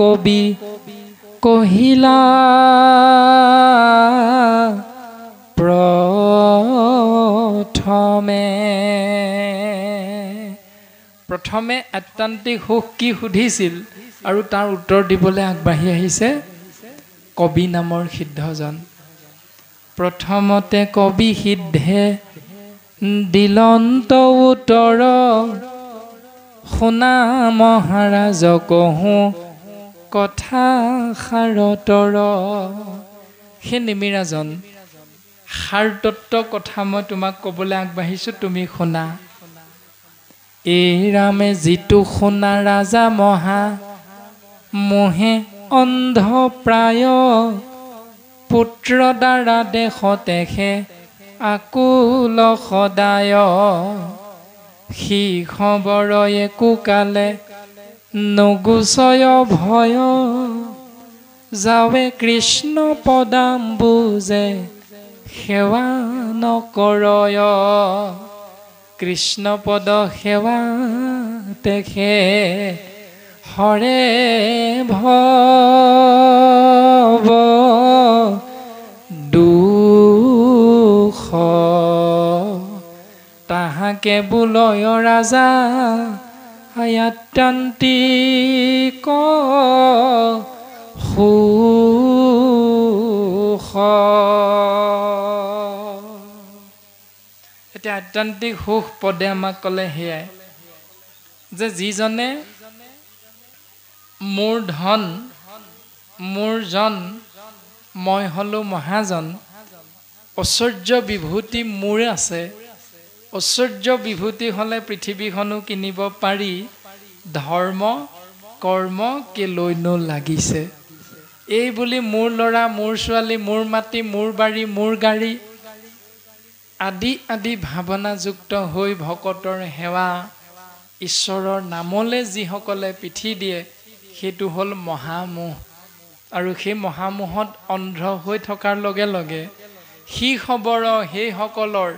কবি কহিলা প্ৰথমে প্ৰথমে আত্যান্তিক সুখ কি সুধিছিল আৰু তাৰ উত্তৰ দিবলৈ আগবাঢ়ি আহিছে কবি নামৰ সিদ্ধজন প্ৰথমতে কবি সিদ্ধে দিলন্ত উত্তৰ শুনা মহাৰাজ কহো কথা সাৰ সেই নিমিৰাজন সাৰতত্ব কথা মই তোমাক ক'বলৈ আগবাঢ়িছোঁ তুমি শুনা এই ৰামে যিটো শুনা ৰাজা মহা মহে অন্ধ প্ৰায় পুত্ৰ দ্বাৰা দেশ তেখে আকুল সদায় সি সেই একো কালে নুগুচয় ভয় যাৱে কৃষ্ণ পদাম বুজে সেৱা নকৰয় কৃষ্ণ পদ সেৱা তেখে হৰে ভৱ থাকে বোলয় ৰাজা আয়াত্ৰান্তি কু এতিয়া আত্যান্তিক সুখ পদে আমাক ক'লে সেয়াই যে যিজনে মোৰ ধন মোৰ জন মই হ'লোঁ মহাজন ঐশ্বৰ্য বিভূতি মোৰে আছে ঐশ্বৰ্য বিভূতি হ'লে পৃথিৱীখনো কিনিব পাৰি ধৰ্ম কৰ্ম কে লৈনো লাগিছে এইবুলি মোৰ ল'ৰা মোৰ ছোৱালী মোৰ মাটি মোৰ বাৰী মোৰ গাড়ী আদি আদি ভাৱনাযুক্ত হৈ ভকতৰ সেৱা ঈশ্বৰৰ নামলৈ যিসকলে পিঠি দিয়ে সেইটো হ'ল মহামোহ আৰু সেই মহামোহত অন্ধ হৈ থকাৰ লগে লগে সি খবৰ সেইসকলৰ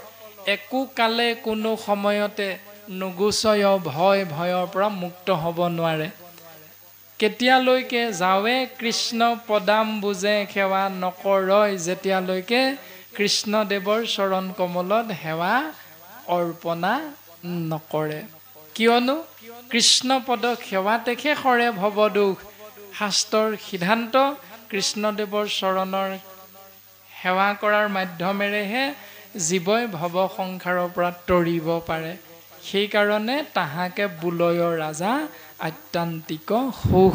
একো কালে কোনো সময়তে নুগুচয় ভয় ভয়ৰ পৰা মুক্ত হ'ব নোৱাৰে কেতিয়ালৈকে যাওঁৱে কৃষ্ণ পদাম বুজে সেৱা নকৰয় যেতিয়ালৈকে কৃষ্ণদেৱৰ চৰণ কমলত সেৱা অৰ্পণা নকৰে কিয়নো কৃষ্ণপদক তেখে সৰে ভৱদোষ শাস্ত্ৰৰ সিদ্ধান্ত কৃষ্ণদেৱৰ চৰণৰ সেৱা কৰাৰ মাধ্যমেৰেহে জীৱই ভৱ সংসাৰৰ পৰা তৰিব পাৰে সেইকাৰণে তাহাঁকে বুলয়ৰ ৰাজা আত্যান্তিক সুখ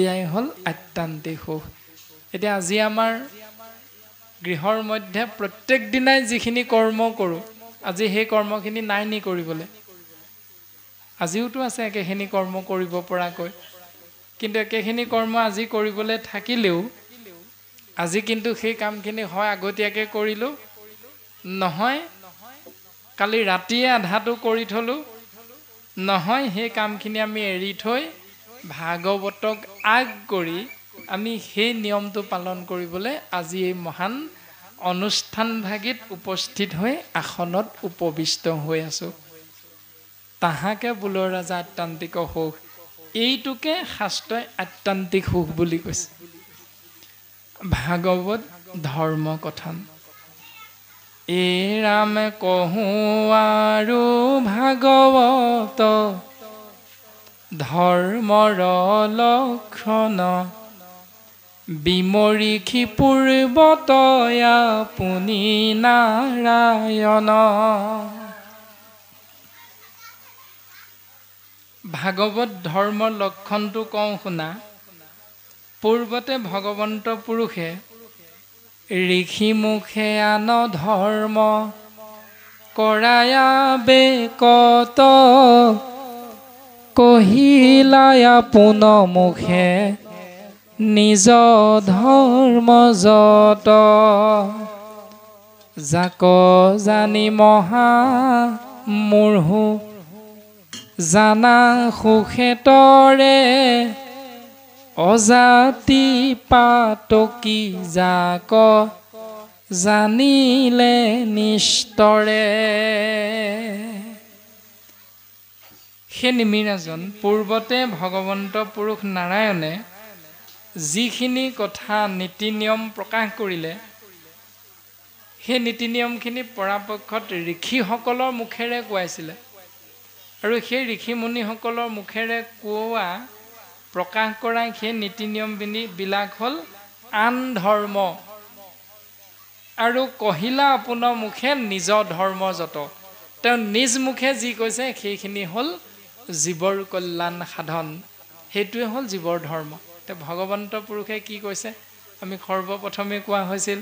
এয়াই হ'ল আত্যান্তিক সুখ এতিয়া আজি আমাৰ গৃহৰ মধ্যে প্ৰত্যেক দিনাই যিখিনি কৰ্ম কৰোঁ আজি সেই কৰ্মখিনি নাই নি কৰিবলৈ আজিওতো আছে একেখিনি কৰ্ম কৰিব পৰাকৈ কিন্তু একেখিনি কৰ্ম আজি কৰিবলৈ থাকিলেও আজি কিন্তু সেই কামখিনি হয় আগতীয়াকৈ কৰিলোঁ নহয় কালি ৰাতিয়ে আধাটো কৰি থ'লোঁ নহয় সেই কামখিনি আমি এৰি থৈ ভাগৱতক আগ কৰি আমি সেই নিয়মটো পালন কৰিবলৈ আজি এই মহান অনুষ্ঠানভাগীত উপস্থিত হৈ আসনত উপবিষ্ট হৈ আছোঁ তাহাকে বোলৰ ৰাজা আত্যান্তিক সুখ এইটোকে শাস্ত্ৰই আত্যান্তিক সুখ বুলি কৈছে ভাগৱত ধৰ্ম কথন ইৰাম কহো আৰু ভাগৱত ধৰ্মৰ লক্ষণ বিমৰি ক্ষিপূৰ্বতয়া পুনি নাৰায়ণ ভাগৱত ধৰ্মৰ লক্ষণটো কওঁ শুনা পূৰ্বতে ভগৱন্ত পুৰুষে ঋষিমুখে আন ধৰ্ম কৰায়াবে কত কহিলায়া মুখে নিজ ধৰ্ম যত যাক জানি মহা মূৰ্হু জানা সুখেতৰে অজাতি পাতকি জাক জানিলে নিষ্টৰে সেই নিমিৰাজন পূৰ্বতে ভগৱন্ত পুৰুষ নাৰায়ণে যিখিনি কথা নীতি নিয়ম প্ৰকাশ কৰিলে সেই নীতি নিয়মখিনি পৰাপক্ষত ঋষিসকলৰ মুখেৰে কোৱাইছিলে আৰু সেই ঋষিমুনিসকলৰ মুখেৰে কোৱা প্ৰকাশ কৰা সেই নীতি নিয়ম বিলাক হ'ল আন ধৰ্ম আৰু কহিলা আপোনাৰ মুখে নিজৰ ধৰ্ম যত তেওঁ নিজ মুখে যি কৈছে সেইখিনি হ'ল জীৱৰ কল্যাণ সাধন সেইটোৱে হ'ল জীৱৰ ধৰ্ম এতিয়া ভগৱন্ত পুৰুষে কি কৈছে আমি সৰ্বপ্ৰথমে কোৱা হৈছিল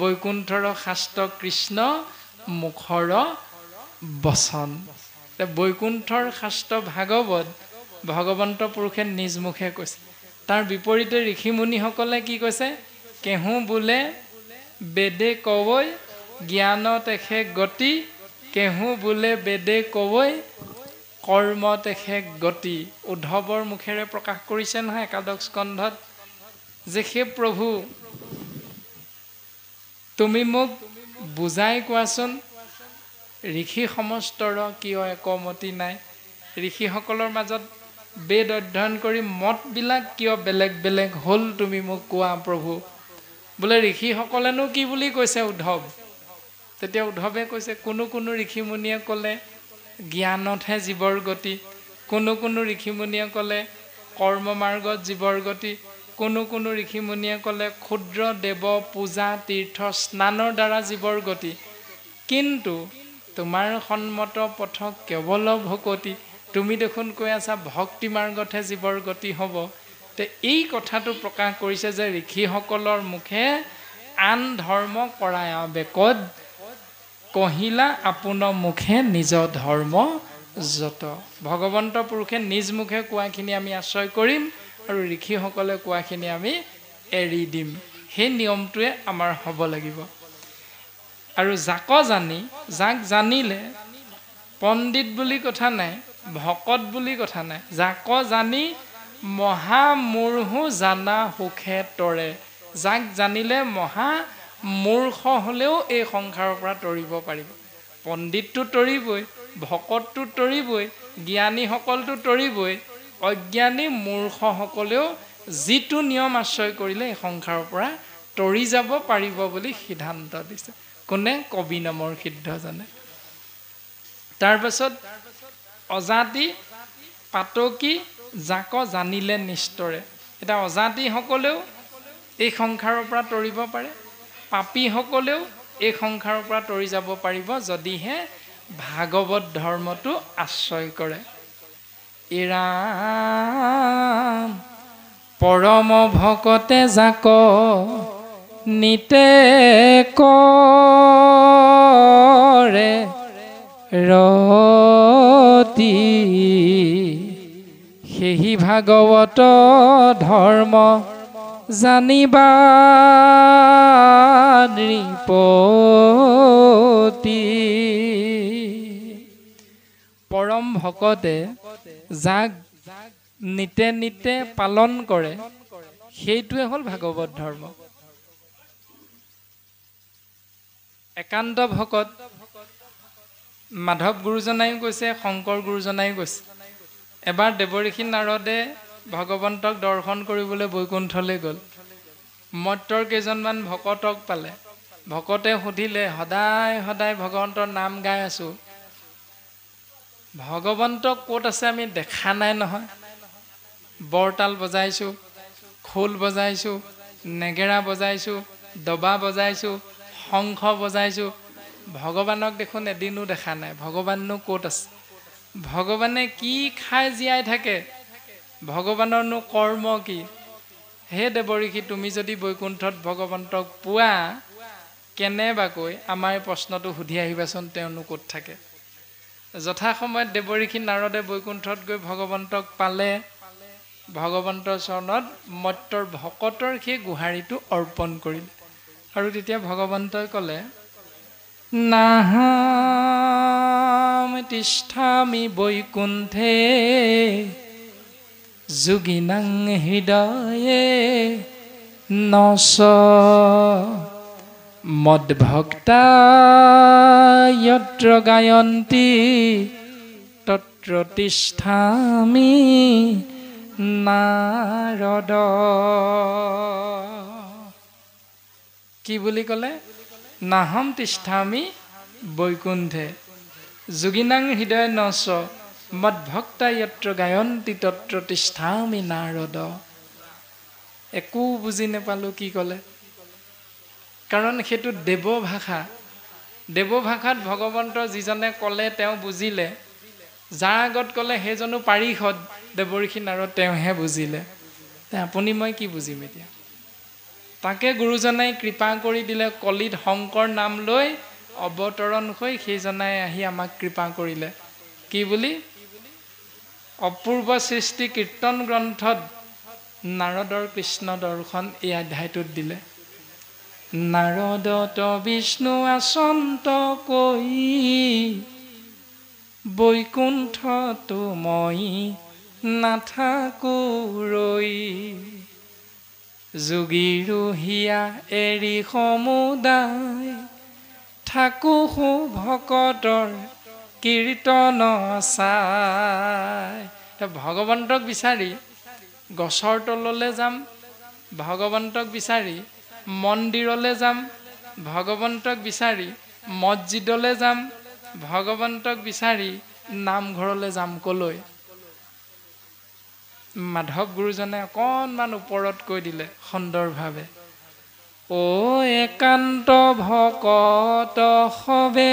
বৈকুণ্ঠৰ শাস্ত্ৰ কৃষ্ণ মুখৰ বচন বৈকুণ্ঠৰ শাস্ত্ৰ ভাগৱত ভগৱন্ত পুৰুষে নিজ মুখে কৈছে তাৰ বিপৰীতে ঋষি মুনিসকলে কি কৈছে কেহু বোলে বেদে কৱৈ জ্ঞান তেখে গতি কেহু বোলে বেদে কৱৈ কৰ্ম তেখে গতি উদ্ধৱৰ মুখেৰে প্ৰকাশ কৰিছে নহয় একাদশ স্কন্ধত যে সেই প্ৰভু তুমি মোক বুজাই কোৱাচোন ঋষি সমস্তৰ কিয় একমতি নাই ঋষিসকলৰ মাজত বেদ অধ্যয়ন কৰি মতবিলাক কিয় বেলেগ বেলেগ হ'ল তুমি মোক কোৱা প্ৰভু বোলে ঋষিসকলেনো কি বুলি কৈছে উদ্ধৱ তেতিয়া উদ্ধৱে কৈছে কোনো কোনো ঋষিমুনিয়ে ক'লে জ্ঞানতহে জীৱৰ গতি কোনো কোনো ঋষিমুনিয়ে ক'লে কৰ্ম মাৰ্গত জীৱৰ গতি কোনো কোনো ঋষিমুনিয়ে ক'লে ক্ষুদ্ৰ দেৱ পূজা তীৰ্থ স্নানৰ দ্বাৰা জীৱৰ গতি কিন্তু তোমাৰ সন্মত পথ কেৱল ভকতি তুমি দেখোন কৈ আছা ভক্তি মাৰ্গতহে জীৱৰ গতি হ'ব তে এই কথাটো প্ৰকাশ কৰিছে যে ঋষিসকলৰ মুখে আন ধৰ্ম কৰাই বেকত কহিলা আপোন মুখে নিজ ধৰ্ম যত ভগৱন্ত পুৰুষে নিজ মুখে কোৱাখিনি আমি আশ্ৰয় কৰিম আৰু ঋষিসকলে কোৱাখিনি আমি এৰি দিম সেই নিয়মটোৱে আমাৰ হ'ব লাগিব আৰু জাক জানি যাক জানিলে পণ্ডিত বুলি কথা নাই ভকত বুলি কথা নাই যাক জানি মহামূৰ্হো জানা সুখে তৰে যাক জানিলে মহা মূৰ্খ হ'লেও এই সংসাৰৰ পৰা তৰিব পাৰিব পণ্ডিতটো তৰিবই ভকতটো তৰিবই জ্ঞানীসকলটো তৰিবই অজ্ঞানী মূৰ্খসকলেও যিটো নিয়ম আশ্ৰয় কৰিলে এই সংসাৰৰ পৰা তৰি যাব পাৰিব বুলি সিদ্ধান্ত দিছে কোনে কবি নামৰ সিদ্ধজনে তাৰপাছত অজাতি পাতকী জাক জানিলে নিস্তৰে এতিয়া অজাতিসকলেও এই সংসাৰৰ পৰা তৰিব পাৰে পাপীসকলেও এই সংসাৰৰ পৰা তৰি যাব পাৰিব যদিহে ভাগৱত ধৰ্মটো আশ্ৰয় কৰে ইৰা পৰম ভকতে জাক নিতে কৰে ৰতি সেহি ভাগৱত ধৰ্ম জানিবৃপতি পৰম ভকতে যাক নিতে নিতে পালন কৰে সেইটোৱে হ'ল ভাগৱত ধৰ্ম একান্ত ভকত মাধৱ গুৰুজনাইও গৈছে শংকৰ গুৰুজনাইও গৈছে এবাৰ দেৱৰ্ষী নাৰদে ভগৱন্তক দৰ্শন কৰিবলৈ বৈকুণ্ঠলৈ গ'ল মত্ৰৰ কেইজনমান ভকতক পালে ভকতে সুধিলে সদায় সদায় ভগৱন্তৰ নাম গাই আছোঁ ভগৱন্তক ক'ত আছে আমি দেখা নাই নহয় বৰতাল বজাইছোঁ খোল বজাইছোঁ নেগেৰা বজাইছোঁ দবা বজাইছোঁ শংখ বজাইছোঁ ভগৱানক দেখোন এদিনো দেখা নাই ভগৱাননো ক'ত আছে ভগৱানে কি খাই জীয়াই থাকে ভগৱানৰনো কৰ্ম কি হে দেৱৰ্ষী তুমি যদি বৈকুণ্ঠত ভগৱন্তক পোৱা কেনেবাকৈ আমাৰ এই প্ৰশ্নটো সুধি আহিবাচোন তেওঁনো ক'ত থাকে যথা যথাসময়ত দেৱৰ্ষী নাৰদে বৈকুণ্ঠত গৈ ভগৱন্তক পালে ভগৱন্তৰ চৰণত মত্যৰ ভকতৰ সেই গোহাৰিটো অৰ্পণ কৰিলে আৰু তেতিয়া ভগৱন্তই ক'লে নাহাম তিষ্ঠামি বৈকুণ্ঠে যোগিনাং হৃদয়ে নস মদ্ভক্তা যত্র গায়ন্তী তত্র তিষ্ঠামি নারদ কি বুলি ক'লে নাহম তিষ্ঠামি বৈকুণ্ঠে যোগিনাং হৃদয় নচ মদভক্তা য়ত্ৰ গায়ন্তি তত্ৰ তিষ্ঠামি নাৰদ একো বুজি নেপালোঁ কি ক'লে কাৰণ সেইটো দেৱভাষা দেৱভাষাত ভগৱন্ত যিজনে ক'লে তেওঁ বুজিলে যাৰ আগত ক'লে সেইজনো পাৰিষদ দেৱৰ্ষী নাৰদ তেওঁহে বুজিলে আপুনি মই কি বুজিম এতিয়া তাকে গুৰুজনাই কৃপা কৰি দিলে কলিত শংকৰ নাম লৈ অৱতৰণ হৈ সেইজনাই আহি আমাক কৃপা কৰিলে কি বুলি অপূৰ্ব সৃষ্টি কীৰ্তন গ্ৰন্থত নাৰদৰ কৃষ্ণ দৰ্শন এই অধ্যায়টোত দিলে নাৰদত বিষ্ণু আচন্ত কৈ বৈকুণ্ঠটো মই নাথাকুৰৈ যোগীৰুহিয়া এৰি সমুদায় থাকো সু ভকতৰ কীৰ্তন চাই ভগৱন্তক বিচাৰি গছৰ তললৈ যাম ভগৱন্তক বিচাৰি মন্দিৰলৈ যাম ভগৱন্তক বিচাৰি মছজিদলৈ যাম ভগৱন্তক বিচাৰি নামঘৰলৈ যাম ক'লৈ মাধৱ গুৰুজনে অকণমান ওপৰত কৈ দিলে সুন্দৰভাৱে অ একান্ত ভকত হবে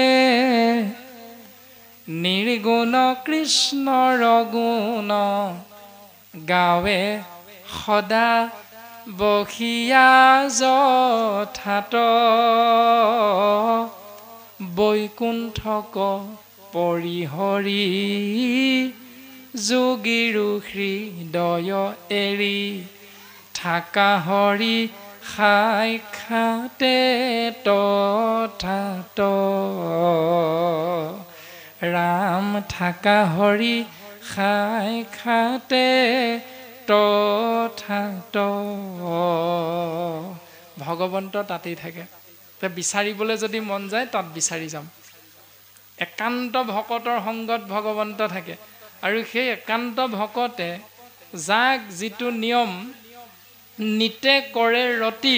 নিৰ্গুণ কৃষ্ণ ৰগুণ গাঁৱে সদা বসিয়া যথাত বৈকুণ্ঠক পৰিহৰি যোগীৰু শ্ৰী দয় এৰি থাকা হৰি খাই খাতে তথাত ৰাম থাকা হৰি খাই খাতে তথাত ভগৱন্ত তাতেই থাকে বিচাৰিবলৈ যদি মন যায় তাত বিচাৰি যাম একান্ত ভকতৰ সংগত ভগৱন্ত থাকে আৰু সেই একান্ত ভকতে যাক যিটো নিয়ম নিতে কৰে ৰতি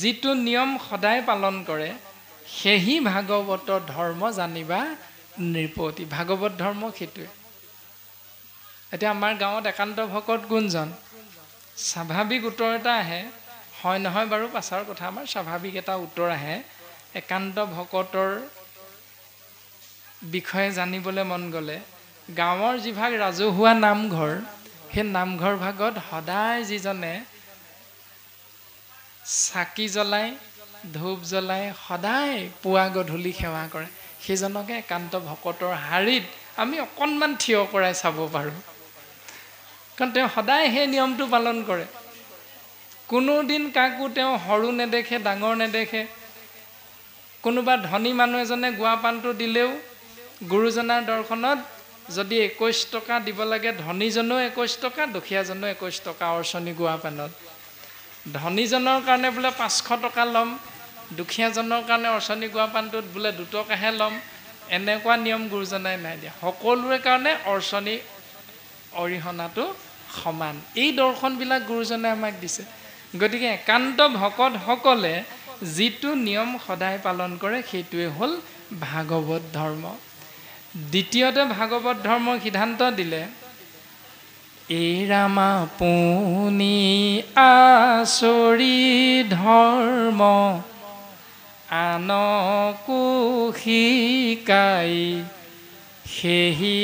যিটো নিয়ম সদায় পালন কৰে সেহি ভাগৱত ধৰ্ম জানিবা নৃপতি ভাগৱত ধৰ্ম সেইটোৱে এতিয়া আমাৰ গাঁৱত একান্ত ভকত কোনজন স্বাভাৱিক উত্তৰ এটা আহে হয় নহয় বাৰু পাছৰ কথা আমাৰ স্বাভাৱিক এটা উত্তৰ আহে একান্ত ভকতৰ বিষয়ে জানিবলৈ মন গ'লে গাঁৱৰ যিভাগ ৰাজহুৱা নামঘৰ সেই নামঘৰ ভাগত সদায় যিজনে চাকি জ্বলাই ধূপ জ্বলাই সদায় পুৱা গধূলি সেৱা কৰে সেইজনকে একান্ত ভকতৰ শাৰীত আমি অকণমান থিয় কৰাই চাব পাৰোঁ কাৰণ তেওঁ সদায় সেই নিয়মটো পালন কৰে কোনোদিন কাকো তেওঁ সৰু নেদেখে ডাঙৰ নেদেখে কোনোবা ধনী মানুহ এজনে গুৱা পাণটো দিলেও গুৰুজনাৰ দৰ্শনত যদি একৈছ টকা দিব লাগে ধনীজনো একৈছ টকা দুখীয়াজনো একৈছ টকা অৰ্চনী গোৱা পানত ধনীজনৰ কাৰণে বোলে পাঁচশ টকা ল'ম দুখীয়াজনৰ কাৰণে অৰ্চনী গোৱা পানটোত বোলে দুটকাহে ল'ম এনেকুৱা নিয়ম গুৰুজনাই নাই দিয়া সকলোৰে কাৰণে অৰ্চনী অৰিহণাটো সমান এই দৰ্শনবিলাক গুৰুজনাই আমাক দিছে গতিকে একান্ত ভকতসকলে যিটো নিয়ম সদায় পালন কৰে সেইটোৱে হ'ল ভাগৱত ধৰ্ম দ্বিতীয়তে ভাগৱত ধৰ্ম সিদ্ধান্ত দিলে এই ৰামা পুনি আচৰি ধৰ্ম আন কু শিকাই সেহি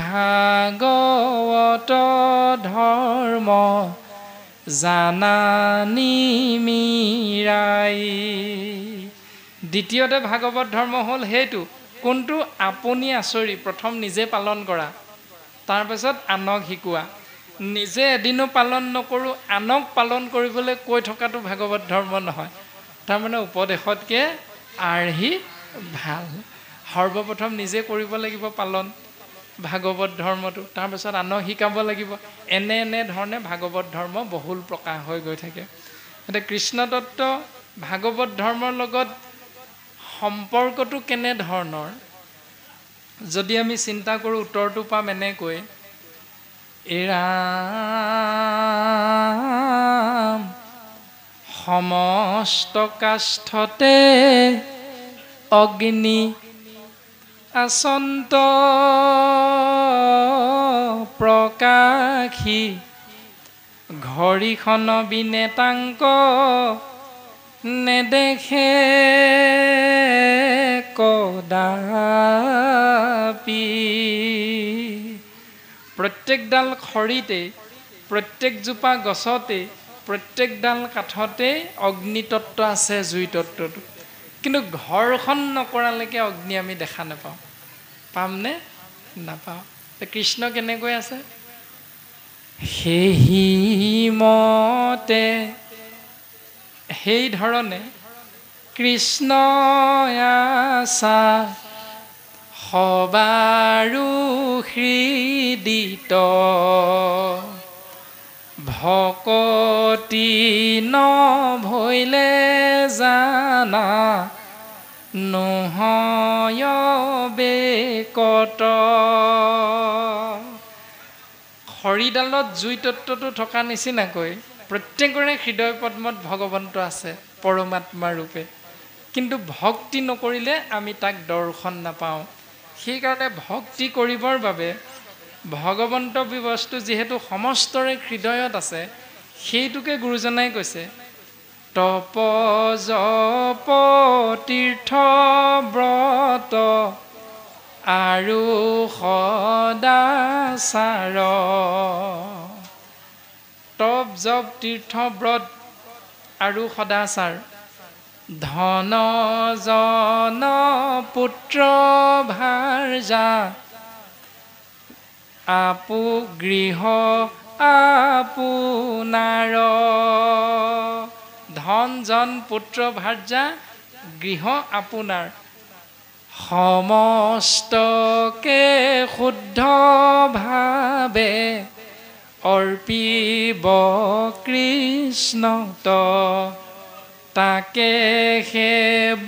ভাগৱত ধৰ্ম জানি মীৰাই দ্বিতীয়তে ভাগৱত ধৰ্ম হ'ল সেইটো কোনটো আপুনি আচৰি প্ৰথম নিজে পালন কৰা তাৰপাছত আনক শিকোৱা নিজে এদিনো পালন নকৰোঁ আনক পালন কৰিবলৈ কৈ থকাটো ভাগৱত ধৰ্ম নহয় তাৰমানে উপদেশতকৈ আৰ্হি ভাল সৰ্বপ্ৰথম নিজে কৰিব লাগিব পালন ভাগৱত ধৰ্মটো তাৰপাছত আনক শিকাব লাগিব এনে এনে ধৰণে ভাগৱত ধৰ্ম বহুল প্ৰকাশ হৈ গৈ থাকে এতিয়া কৃষ্ণদত্ত ভাগৱত ধৰ্মৰ লগত সম্পৰ্কটো কেনেধৰণৰ যদি আমি চিন্তা কৰোঁ উত্তৰটো পাম এনেকৈ এৰা সমস্ত কাষ্ঠতে অগ্নি আচন্ত প্ৰকাশী ঘড়ীখন বিনেতাংক নেদেখে কদাপি প্ৰত্যেকডাল খৰিতে প্ৰত্যেকজোপা গছতে প্ৰত্যেকডাল কাঠতে অগ্নিতত্ব আছে জুই তত্বটো কিন্তু ঘৰখন নকৰালৈকে অগ্নি আমি দেখা নাপাওঁ পামনে নাপাওঁ কৃষ্ণ কেনেকৈ আছে সেহিমতে সেইধৰণে কৃষ্ণ আচা সবাৰু সৃদিত ভকতি ন ভৈলে জানা নোহয়বে কত খৰিডালত জুই তত্বটো থকা নিচিনাকৈ প্ৰত্যেকৰে হৃদয় পদ্মত ভগৱন্ত আছে পৰমাত্মা ৰূপে কিন্তু ভক্তি নকৰিলে আমি তাক দৰ্শন নাপাওঁ সেইকাৰণে ভক্তি কৰিবৰ বাবে ভগৱন্ত বস্তু যিহেতু সমস্তৰে হৃদয়ত আছে সেইটোকে গুৰুজনাই কৈছে তপ জপ তীৰ্থ ব্ৰত আৰু সদা চাৰ টপ জপ তীৰ্থ ব্ৰত আৰু সদাচাৰ ধন জন পুত্ৰ ভাৰ আপু গৃহ আপোনাৰ ধন জন পুত্ৰ ভাৰ গৃহ আপোনাৰ সমস্তকে শুদ্ধভাৱে অৰ্পিব কৃষ্ণ ত তাকে সে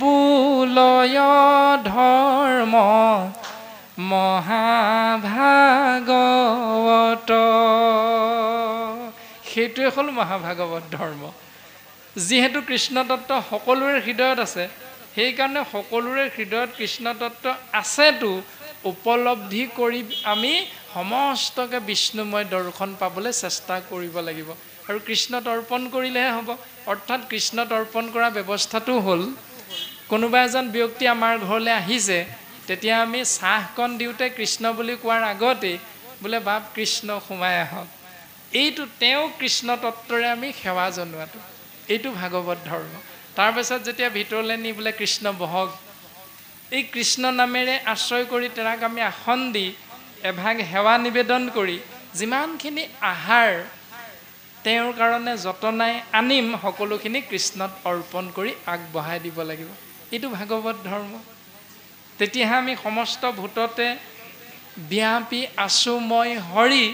বোলয় ধৰ্ম মহাভাগৱত সেইটোৱে হ'ল মহাভাগৱত ধৰ্ম যিহেতু কৃষ্ণদত্ত সকলোৰে হৃদয়ত আছে সেইকাৰণে সকলোৰে হৃদয়ত কৃষ্ণদত্ত আছেতো উপলব্ধি কৰি আমি সমস্তকে বিষ্ণুময় দৰ্শন পাবলৈ চেষ্টা কৰিব লাগিব আৰু কৃষ্ণ তৰ্পণ কৰিলেহে হ'ব অৰ্থাৎ কৃষ্ণ তৰ্পণ কৰা ব্যৱস্থাটো হ'ল কোনোবা এজন ব্যক্তি আমাৰ ঘৰলৈ আহিছে তেতিয়া আমি চাহকণ দিওঁতে কৃষ্ণ বুলি কোৱাৰ আগতেই বোলে বাপ কৃষ্ণ সোমাই আহক এইটো তেওঁ কৃষ্ণ তত্বৰে আমি সেৱা জনোৱাটো এইটো ভাগৱত ধৰ্ম তাৰপাছত যেতিয়া ভিতৰলৈ নি বোলে কৃষ্ণ বহক এই কৃষ্ণ নামেৰে আশ্ৰয় কৰি তেওঁক আমি আসন দি এভাগ সেৱা নিবেদন কৰি যিমানখিনি আহাৰ তেওঁৰ কাৰণে যতনাই আনিম সকলোখিনি কৃষ্ণত অৰ্পণ কৰি আগবঢ়াই দিব লাগিব এইটো ভাগৱত ধৰ্ম তেতিয়াহে আমি সমস্ত ভূততে ব্যাপী আছো মই হৰি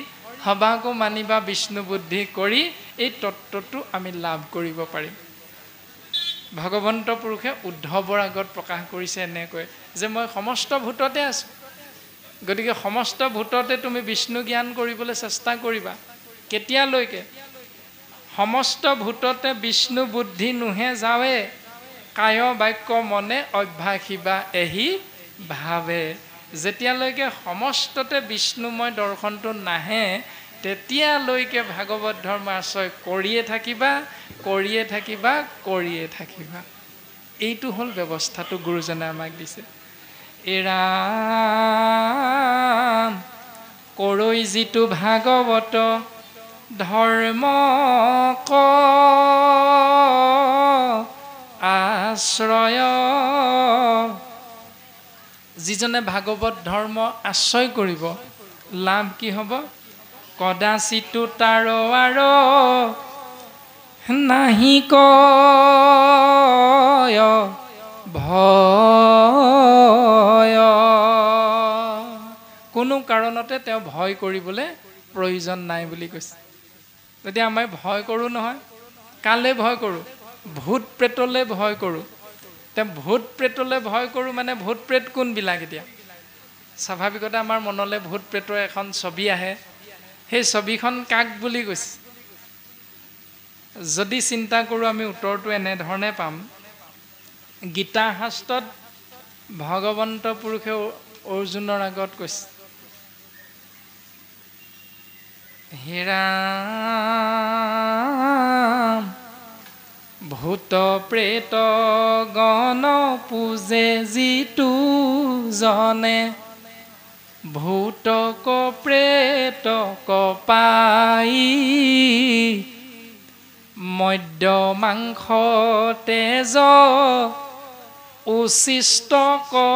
সবাকো মানিবা বিষ্ণু বুদ্ধি কৰি এই তত্ত্বটো আমি লাভ কৰিব পাৰিম ভগৱন্ত পুৰুষে উদ্ধৱৰ আগত প্ৰকাশ কৰিছে এনেকৈ যে মই সমস্ত ভূততে আছোঁ গতিকে সমস্ত ভূততে তুমি বিষ্ণু জ্ঞান কৰিবলৈ চেষ্টা কৰিবা কেতিয়ালৈকে সমস্ত ভূততে বিষ্ণু বুদ্ধি নুহে যাৱে কায় বাক্য মনে অভ্যাসী বা এহি ভাৱে যেতিয়ালৈকে সমস্ততে বিষ্ণুময় দৰ্শনটো নাহে তেতিয়ালৈকে ভাগৱত ধৰ্ম আশ্ৰয় কৰিয়ে থাকিবা কৰিয়ে থাকিবা কৰিয়ে থাকিবা এইটো হ'ল ব্যৱস্থাটো গুৰুজনে আমাক দিছে ৰাম কৰৈ যিটো ভাগৱত ধৰ্ম ক আশ্ৰয় যিজনে ভাগৱত ধৰ্ম আশ্ৰয় কৰিব লাভ কি হ'ব কদাচিটো তাৰ আৰু নাহি কয় কোনো কাৰণতে তেওঁ ভয় কৰিবলৈ প্ৰয়োজন নাই বুলি কৈছে যদি আমি ভয় কৰোঁ নহয় কালৈ ভয় কৰোঁ ভূত প্ৰেতলৈ ভয় কৰোঁ তেওঁ ভূত প্ৰেতলৈ ভয় কৰোঁ মানে ভূত প্ৰেত কোনবিলাক এতিয়া স্বাভাৱিকতে আমাৰ মনলৈ ভূত প্ৰেতৰ এখন ছবি আহে সেই ছবিখন কাক বুলি কৈছে যদি চিন্তা কৰোঁ আমি উত্তৰটো এনেধৰণে পাম গীতাশাস্ত্ৰত ভগৱন্ত পুৰুষেও অৰ্জুনৰ আগত কৈছে হীৰা ভূত প্ৰেত গণ পূজে যিটো জনে ভূতক প্ৰেত কপাই মদ্য মাংস তেজ উচিষ্ট ক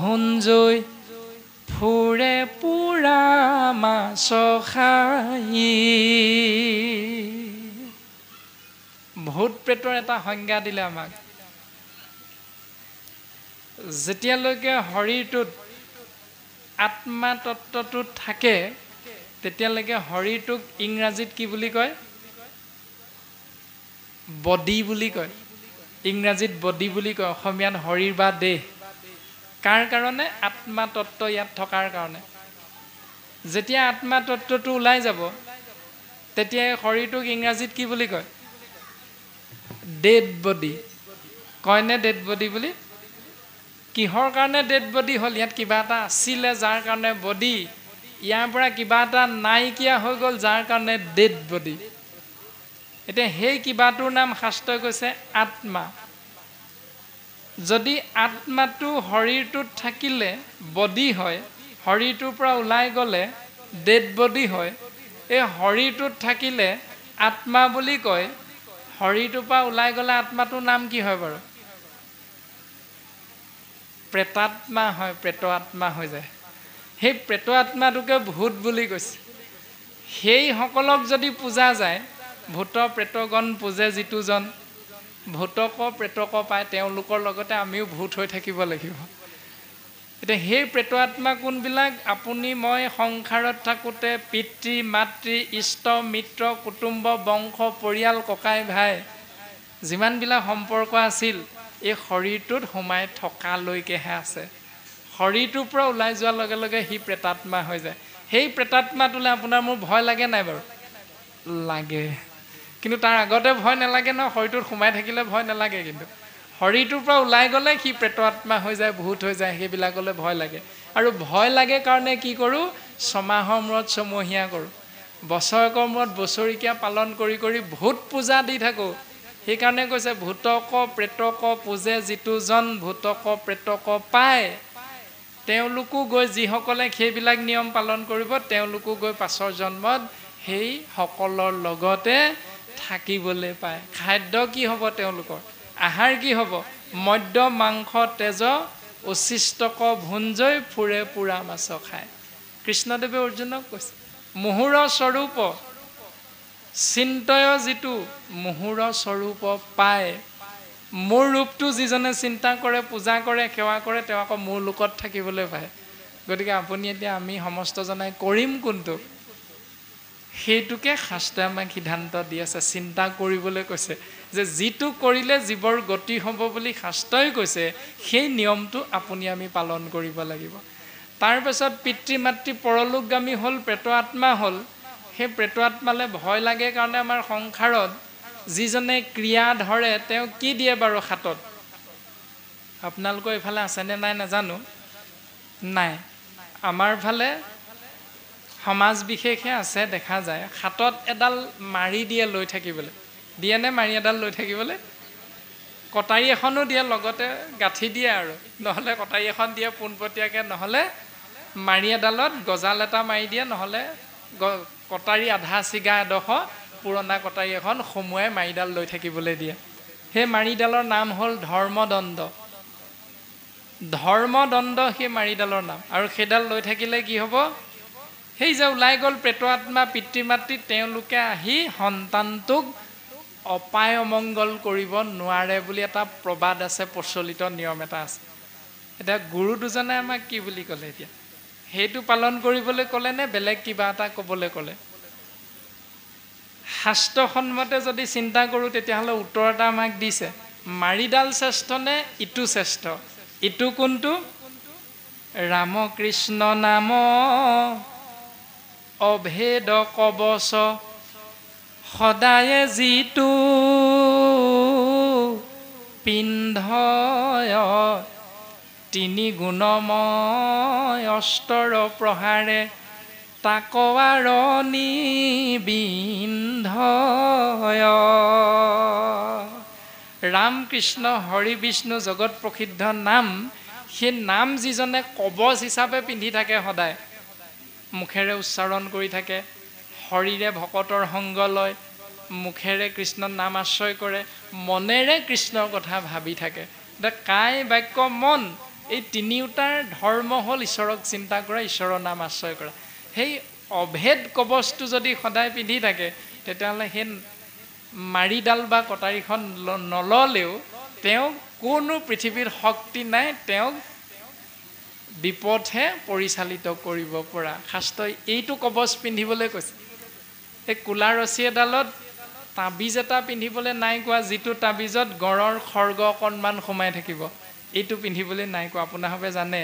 ভুঞ্জয় ফুৰে পুৰা মাছাই ভূত প্ৰেতৰ এটা সংজ্ঞা দিলে আমাক যেতিয়ালৈকে শৰীৰটোত আত্মা তত্বটো থাকে তেতিয়ালৈকে শৰীৰটোক ইংৰাজীত কি বুলি কয় বডি বুলি কয় ইংৰাজীত বডি বুলি কয় অসমীয়াত শৰীৰ বা দেহ কাৰ কাৰণে আত্মাতত্ব ইয়াত থকাৰ কাৰণে যেতিয়া আত্মাতত্বটো ওলাই যাব তেতিয়া শৰীৰটোক ইংৰাজীত কি বুলি কয় ডেড বডি কয়নে ডেড বডি বুলি কিহৰ কাৰণে ডেড বডি হ'ল ইয়াত কিবা এটা আছিলে যাৰ কাৰণে বডি ইয়াৰ পৰা কিবা এটা নাইকিয়া হৈ গ'ল যাৰ কাৰণে ডেড বডি এতিয়া সেই কিবাটোৰ নাম শাস্ত্ৰই কৈছে আত্মা যদি আত্মাটো শৰীৰটোত থাকিলে বডি হয় শৰীৰটোৰ পৰা ওলাই গ'লে ডেড বডি হয় এই শৰীৰটোত থাকিলে আত্মা বুলি কয় শৰীৰটোৰ পৰা ওলাই গ'লে আত্মাটোৰ নাম কি হয় বাৰু প্ৰেতাত্মা হয় প্ৰেত আত্মা হৈ যায় সেই প্ৰেত আত্মাটোকে ভূত বুলি কৈছে সেইসকলক যদি পূজা যায় ভূত প্ৰেতগণ পূজে যিটোজন ভূতক প্ৰেতক পায় তেওঁলোকৰ লগতে আমিও ভূত হৈ থাকিব লাগিব এতিয়া সেই প্ৰেতাত্মা কোনবিলাক আপুনি মই সংসাৰত থাকোঁতে পিতৃ মাতৃ ইষ্ট মিত্ৰ কুটুম্ব বংশ পৰিয়াল ককাই ভাই যিমানবিলাক সম্পৰ্ক আছিল এই শৰীৰটোত সোমাই থকালৈকেহে আছে শৰীৰটোৰ পৰা ওলাই যোৱাৰ লগে লগে সি প্ৰেতাত্মা হৈ যায় সেই প্ৰেতাত্মাটোলৈ আপোনাৰ মোৰ ভয় লাগে নাই বাৰু লাগে কিন্তু তাৰ আগতে ভয় নালাগে ন শৰীৰটোত সোমাই থাকিলে ভয় নালাগে কিন্তু শৰীৰটোৰ পৰা ওলাই গ'লে সি প্ৰেত আত্মা হৈ যায় ভূত হৈ যায় সেইবিলাকলৈ ভয় লাগে আৰু ভয় লাগে কাৰণে কি কৰোঁ ছমাহৰ মূৰত ছমহীয়া কৰোঁ বছৰেকৰ মূৰত বছৰেকীয়া পালন কৰি কৰি ভূত পূজা দি থাকোঁ সেইকাৰণে কৈছে ভূতক প্ৰেতক পূজে যিটোজন ভূতক প্ৰেতক পায় তেওঁলোকো গৈ যিসকলে সেইবিলাক নিয়ম পালন কৰিব তেওঁলোকো গৈ পাছৰ জন্মত সেইসকলৰ লগতে থাকিবলৈ পায় খাদ্য কি হ'ব তেওঁলোকৰ আহাৰ কি হ'ব মদ্য মাংস তেজ উচিষ্টক ভুঞ্জই ফুৰে পোৰা মাছ খায় কৃষ্ণদেৱে অৰ্জুনক কৈছে মুহুৰ স্বৰূপ চিন্তয় যিটো মুহুৰ স্বৰূপ পায় মোৰ ৰূপটো যিজনে চিন্তা কৰে পূজা কৰে সেৱা কৰে তেওঁ আকৌ মোৰ লোকত থাকিবলৈ পায় গতিকে আপুনি এতিয়া আমি সমস্ত জনাই কৰিম কোনটো সেইটোকে শাস্ত্ৰই আমাক সিদ্ধান্ত দি আছে চিন্তা কৰিবলৈ কৈছে যে যিটো কৰিলে জীৱৰ গতি হ'ব বুলি শাস্ত্ৰই কৈছে সেই নিয়মটো আপুনি আমি পালন কৰিব লাগিব তাৰপাছত পিতৃ মাতৃ পৰলোকগামী হ'ল প্ৰেত আত্মা হ'ল সেই প্ৰেত আত্মালৈ ভয় লাগে কাৰণে আমাৰ সংসাৰত যিজনে ক্ৰিয়া ধৰে তেওঁ কি দিয়ে বাৰু হাতত আপোনালোকৰ এইফালে আছেনে নাই নাজানো নাই আমাৰ ফালে সমাজ বিশেষে আছে দেখা যায় হাতত এডাল মাৰি দিয়ে লৈ থাকিবলৈ দিয়েনে মাৰি এডাল লৈ থাকিবলৈ কটাৰী এখনো দিয়ে লগতে গাঁঠি দিয়ে আৰু নহ'লে কটাৰী এখন দিয়ে পোনপটীয়াকৈ নহ'লে মাৰি এডালত গজাল এটা মাৰি দিয়ে নহ'লে গ কটাৰী আধা চিগা এডোখ পুৰণা কটাৰী এখন সোমোৱাই মাৰিডাল লৈ থাকিবলৈ দিয়ে সেই মাৰিডালৰ নাম হ'ল ধৰ্মদণ্ড ধৰ্মদণ্ড সেই মাৰিডালৰ নাম আৰু সেইডাল লৈ থাকিলে কি হ'ব সেই যে ওলাই গ'ল আত্মা পিতৃ মাতৃ তেওঁলোকে আহি সন্তানটোক অপায় অমংগল কৰিব নোৱাৰে বুলি এটা প্ৰবাদ আছে প্ৰচলিত নিয়ম এটা আছে এতিয়া গুৰু দুজনে আমাক কি বুলি ক'লে এতিয়া সেইটো পালন কৰিবলৈ ক'লে নে বেলেগ কিবা এটা ক'বলৈ ক'লে শাস্ত্ৰসন্মতে যদি চিন্তা কৰোঁ তেতিয়াহ'লে উত্তৰ এটা আমাক দিছে মাৰিডাল শ্ৰেষ্ঠ নে ইটো শ্ৰেষ্ঠ ইটো কোনটো ৰাম কৃষ্ণ নাম অভেদ কবচ সদায় যিটো পিন্ধয় তিনি গুণময় অস্তৰ প্ৰহাৰে তাকৱাৰণী বিন্ধয় ৰাম কৃষ্ণ হৰি বিষ্ণু জগত প্ৰসিদ্ধ নাম সেই নাম যিজনে কবচ হিচাপে পিন্ধি থাকে সদায় মুখেৰে উচ্চাৰণ কৰি থাকে শৰীৰে ভকতৰ সংগ লয় মুখেৰে কৃষ্ণৰ নাম আশ্ৰয় কৰে মনেৰে কৃষ্ণৰ কথা ভাবি থাকে এতিয়া কাই বাক্য মন এই তিনিওটাৰ ধৰ্ম হ'ল ঈশ্বৰক চিন্তা কৰা ঈশ্বৰৰ নাম আশ্ৰয় কৰা সেই অভেদ কবচটো যদি সদায় পিন্ধি থাকে তেতিয়াহ'লে সেই মাৰিডাল বা কটাৰীখন নললেও তেওঁক কোনো পৃথিৱীৰ শক্তি নাই তেওঁক বিপথহে পৰিচালিত কৰিব পৰা শাস্ত্ৰই এইটো কবচ পিন্ধিবলৈ কৈছে এই কোলা ৰছী এডালত তাবিজ এটা পিন্ধিবলৈ নাই কোৱা যিটো তাবিজত গঁড়ৰ খৰ্গ অকণমান সোমাই থাকিব এইটো পিন্ধিবলৈ নাই কোৱা আপোনাৰভাৱে জানে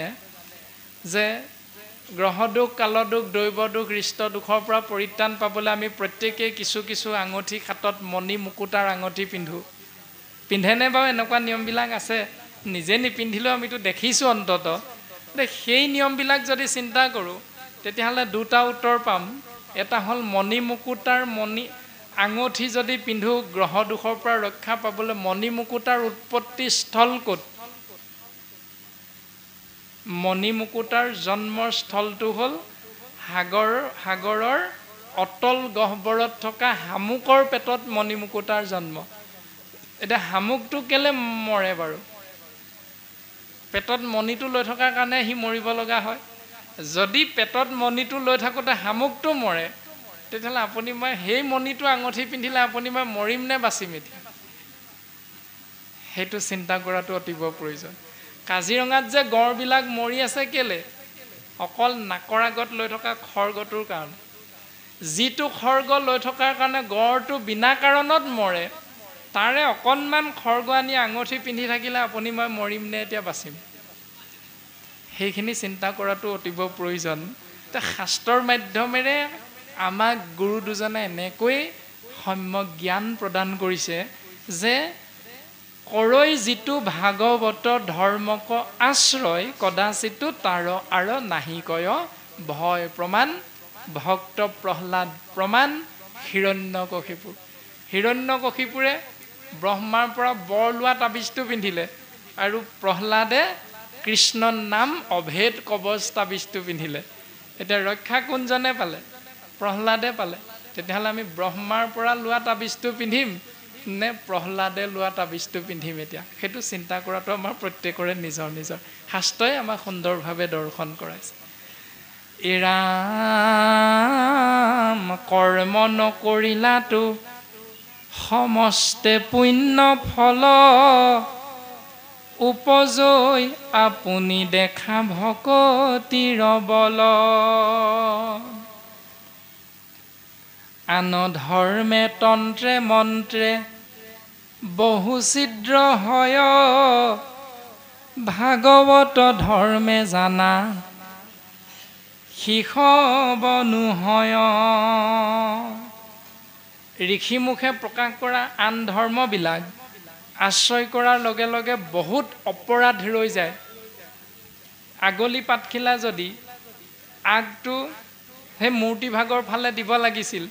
যে গ্ৰহদোষ কালদোষ দৈৱদোষ হৃষ্টদোষৰ পৰা পৰিত্ৰাণ পাবলৈ আমি প্ৰত্যেকেই কিছু কিছু আঙুঠি হাতত মণি মুকুতাৰ আঙুঠি পিন্ধো পিন্ধেনে বাৰু এনেকুৱা নিয়মবিলাক আছে নিজে নিপিন্ধিলেও আমিতো দেখিছোঁ অন্ততঃ গতিকে সেই নিয়মবিলাক যদি চিন্তা কৰোঁ তেতিয়াহ'লে দুটা উত্তৰ পাম এটা হ'ল মণিমুকুতাৰ মণি আঙুঠি যদি পিন্ধো গ্ৰহ দোষৰ পৰা ৰক্ষা পাবলৈ মণিমুকুতাৰ উৎপত্তিস্থল ক'ত মণিমুকুতাৰ জন্মৰ স্থলটো হ'ল সাগৰ সাগৰৰ অটল গহ্বৰত থকা শামুকৰ পেটত মণিমুকুতাৰ জন্ম এতিয়া শামুকটো কেলৈ মৰে বাৰু পেটত মণিটো লৈ থকাৰ কাৰণে সি মৰিব লগা হয় যদি পেটত মণিটো লৈ থাকোঁতে শামুকটো মৰে তেতিয়াহ'লে আপুনি মই সেই মণিটো আঙুঠি পিন্ধিলে আপুনি মই মৰিম নে বাচিম এতিয়া সেইটো চিন্তা কৰাটো অতিব প্ৰয়োজন কাজিৰঙাত যে গঁড়বিলাক মৰি আছে কেলৈ অকল নাকৰ আগত লৈ থকা খৰ্গটোৰ কাৰণে যিটো খৰ্গ লৈ থকাৰ কাৰণে গঁড়টো বিনা কাৰণত মৰে তাৰে অকণমান খৰগোৱানী আঙুঠি পিন্ধি থাকিলে আপুনি মই মৰিম নে এতিয়া বাচিম সেইখিনি চিন্তা কৰাটো অতিব প্ৰয়োজন এতিয়া শাস্ত্ৰৰ মাধ্যমেৰে আমাক গুৰু দুজনে এনেকৈ সম্য জ্ঞান প্ৰদান কৰিছে যে কৰৈ যিটো ভাগৱত ধৰ্মক আশ্ৰয় কদাচিতো তাৰ আৰু নাহি কয় ভয় প্ৰমাণ ভক্ত প্ৰহ্লাদ প্ৰমাণ হিৰণ্য কশিপুৰ হিৰণ্য কশিপুৰে ব্ৰহ্মাৰ পৰা বৰ লোৱা তাবিজটো পিন্ধিলে আৰু প্ৰহ্লাদে কৃষ্ণৰ নাম অভেদ কবচ তাবিজটো পিন্ধিলে এতিয়া ৰক্ষা কোনজনে পালে প্ৰহ্লাদে পালে তেতিয়াহ'লে আমি ব্ৰহ্মাৰ পৰা লোৱা তাবিজটো পিন্ধিম নে প্ৰহ্লাদে লোৱা তাবিজটো পিন্ধিম এতিয়া সেইটো চিন্তা কৰাটো আমাৰ প্ৰত্যেকৰে নিজৰ নিজৰ শাস্ত্ৰই আমাক সুন্দৰভাৱে দৰ্শন কৰাইছে এৰা কৰ্ম নকৰিলাটো সমস্তে পুণ্য ফল উপজৈ আপুনি দেখা ভকতিৰ বল আন ধৰ্মে তন্ত্ৰে মন্ত্ৰে বহু ছিদ্ৰ হয় ভাগৱত ধৰ্মে জানা শিশ বনোহয় ঋষিমুখে প্ৰকাশ কৰা আন ধৰ্মবিলাক আশ্ৰয় কৰাৰ লগে লগে বহুত অপৰাধ ৰৈ যায় আগলি পাতখিলা যদি আগটো সেই মূৰ্তিভাগৰ ফালে দিব লাগিছিল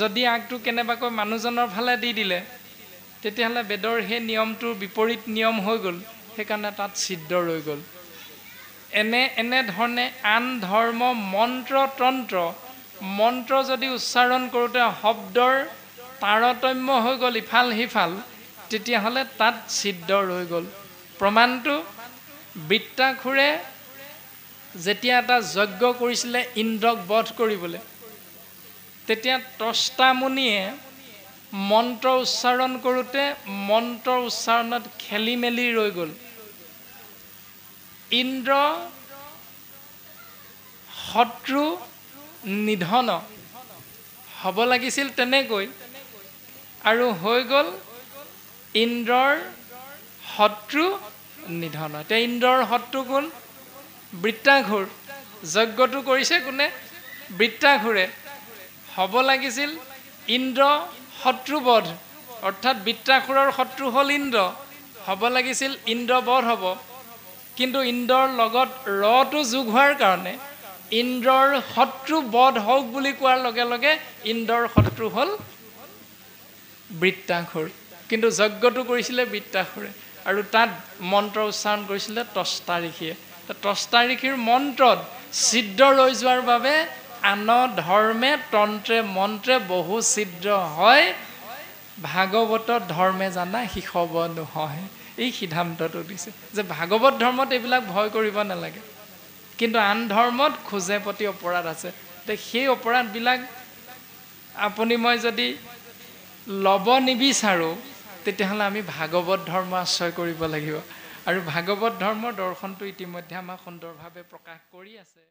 যদি আগটো কেনেবাকৈ মানুহজনৰ ফালে দি দিলে তেতিয়াহ'লে বেদৰ সেই নিয়মটোৰ বিপৰীত নিয়ম হৈ গ'ল সেইকাৰণে তাত ছিদ্ধ ৰৈ গ'ল এনে এনেধৰণে আন ধৰ্ম মন্ত্ৰ তন্ত্ৰ মন্ত্ৰ যদি উচ্চাৰণ কৰোঁতে শব্দৰ তাৰতম্য হৈ গ'ল ইফাল সিফাল তেতিয়াহ'লে তাত ছিদ্ধ ৰৈ গ'ল প্ৰমাণটো বৃত্তাখুৰে যেতিয়া এটা যজ্ঞ কৰিছিলে ইন্দ্ৰক বধ কৰিবলৈ তেতিয়া তষ্টামুনিয়ে মন্ত্ৰ উচ্চাৰণ কৰোঁতে মন্ত্ৰ উচ্চাৰণত খেলি মেলি ৰৈ গ'ল ইন্দ্ৰ শত্ৰু নিধন হ'ব লাগিছিল তেনেকৈ আৰু হৈ গ'ল ইন্দ্ৰৰ শত্ৰু নিধন এতিয়া ইন্দ্ৰৰ শত্ৰু কোন বৃত্তাঘোৰ যজ্ঞটো কৰিছে কোনে বৃত্তাঘোৰে হ'ব লাগিছিল ইন্দ্ৰ শত্ৰুবধ অৰ্থাৎ বৃত্তাসুৰৰ শত্ৰু হ'ল ইন্দ্ৰ হ'ব লাগিছিল ইন্দ্ৰবধ হ'ব কিন্তু ইন্দ্ৰৰ লগত ৰটো যোগ হোৱাৰ কাৰণে ইন্দ্ৰৰ শত্ৰু বধ হওক বুলি কোৱাৰ লগে লগে ইন্দ্ৰৰ শত্ৰু হ'ল বৃত্তাসুৰ কিন্তু যজ্ঞটো কৰিছিলে বৃত্তাসুৰে আৰু তাত মন্ত্ৰ উচ্চাৰণ কৰিছিলে তষ্টাৰিষিয়ে তষ্টাৰিষিৰ মন্ত্ৰত ছিদ্ৰ ৰৈ যোৱাৰ বাবে আন ধৰ্মে তন্ত্ৰে মন্ত্ৰে বহু ছিদ্ৰ হয় ভাগৱত ধৰ্মে জানা শিশৱ নহয় এই সিদ্ধান্তটো দিছে যে ভাগৱত ধৰ্মত এইবিলাক ভয় কৰিব নালাগে কিন্তু আন ধৰ্মত খোজে প্ৰতি অপৰাধ আছে তে সেই অপৰাধবিলাক আপুনি মই যদি ল'ব নিবিচাৰোঁ তেতিয়াহ'লে আমি ভাগৱত ধৰ্ম আশ্ৰয় কৰিব লাগিব আৰু ভাগৱত ধৰ্মৰ দৰ্শনটো ইতিমধ্যে আমাক সুন্দৰভাৱে প্ৰকাশ কৰি আছে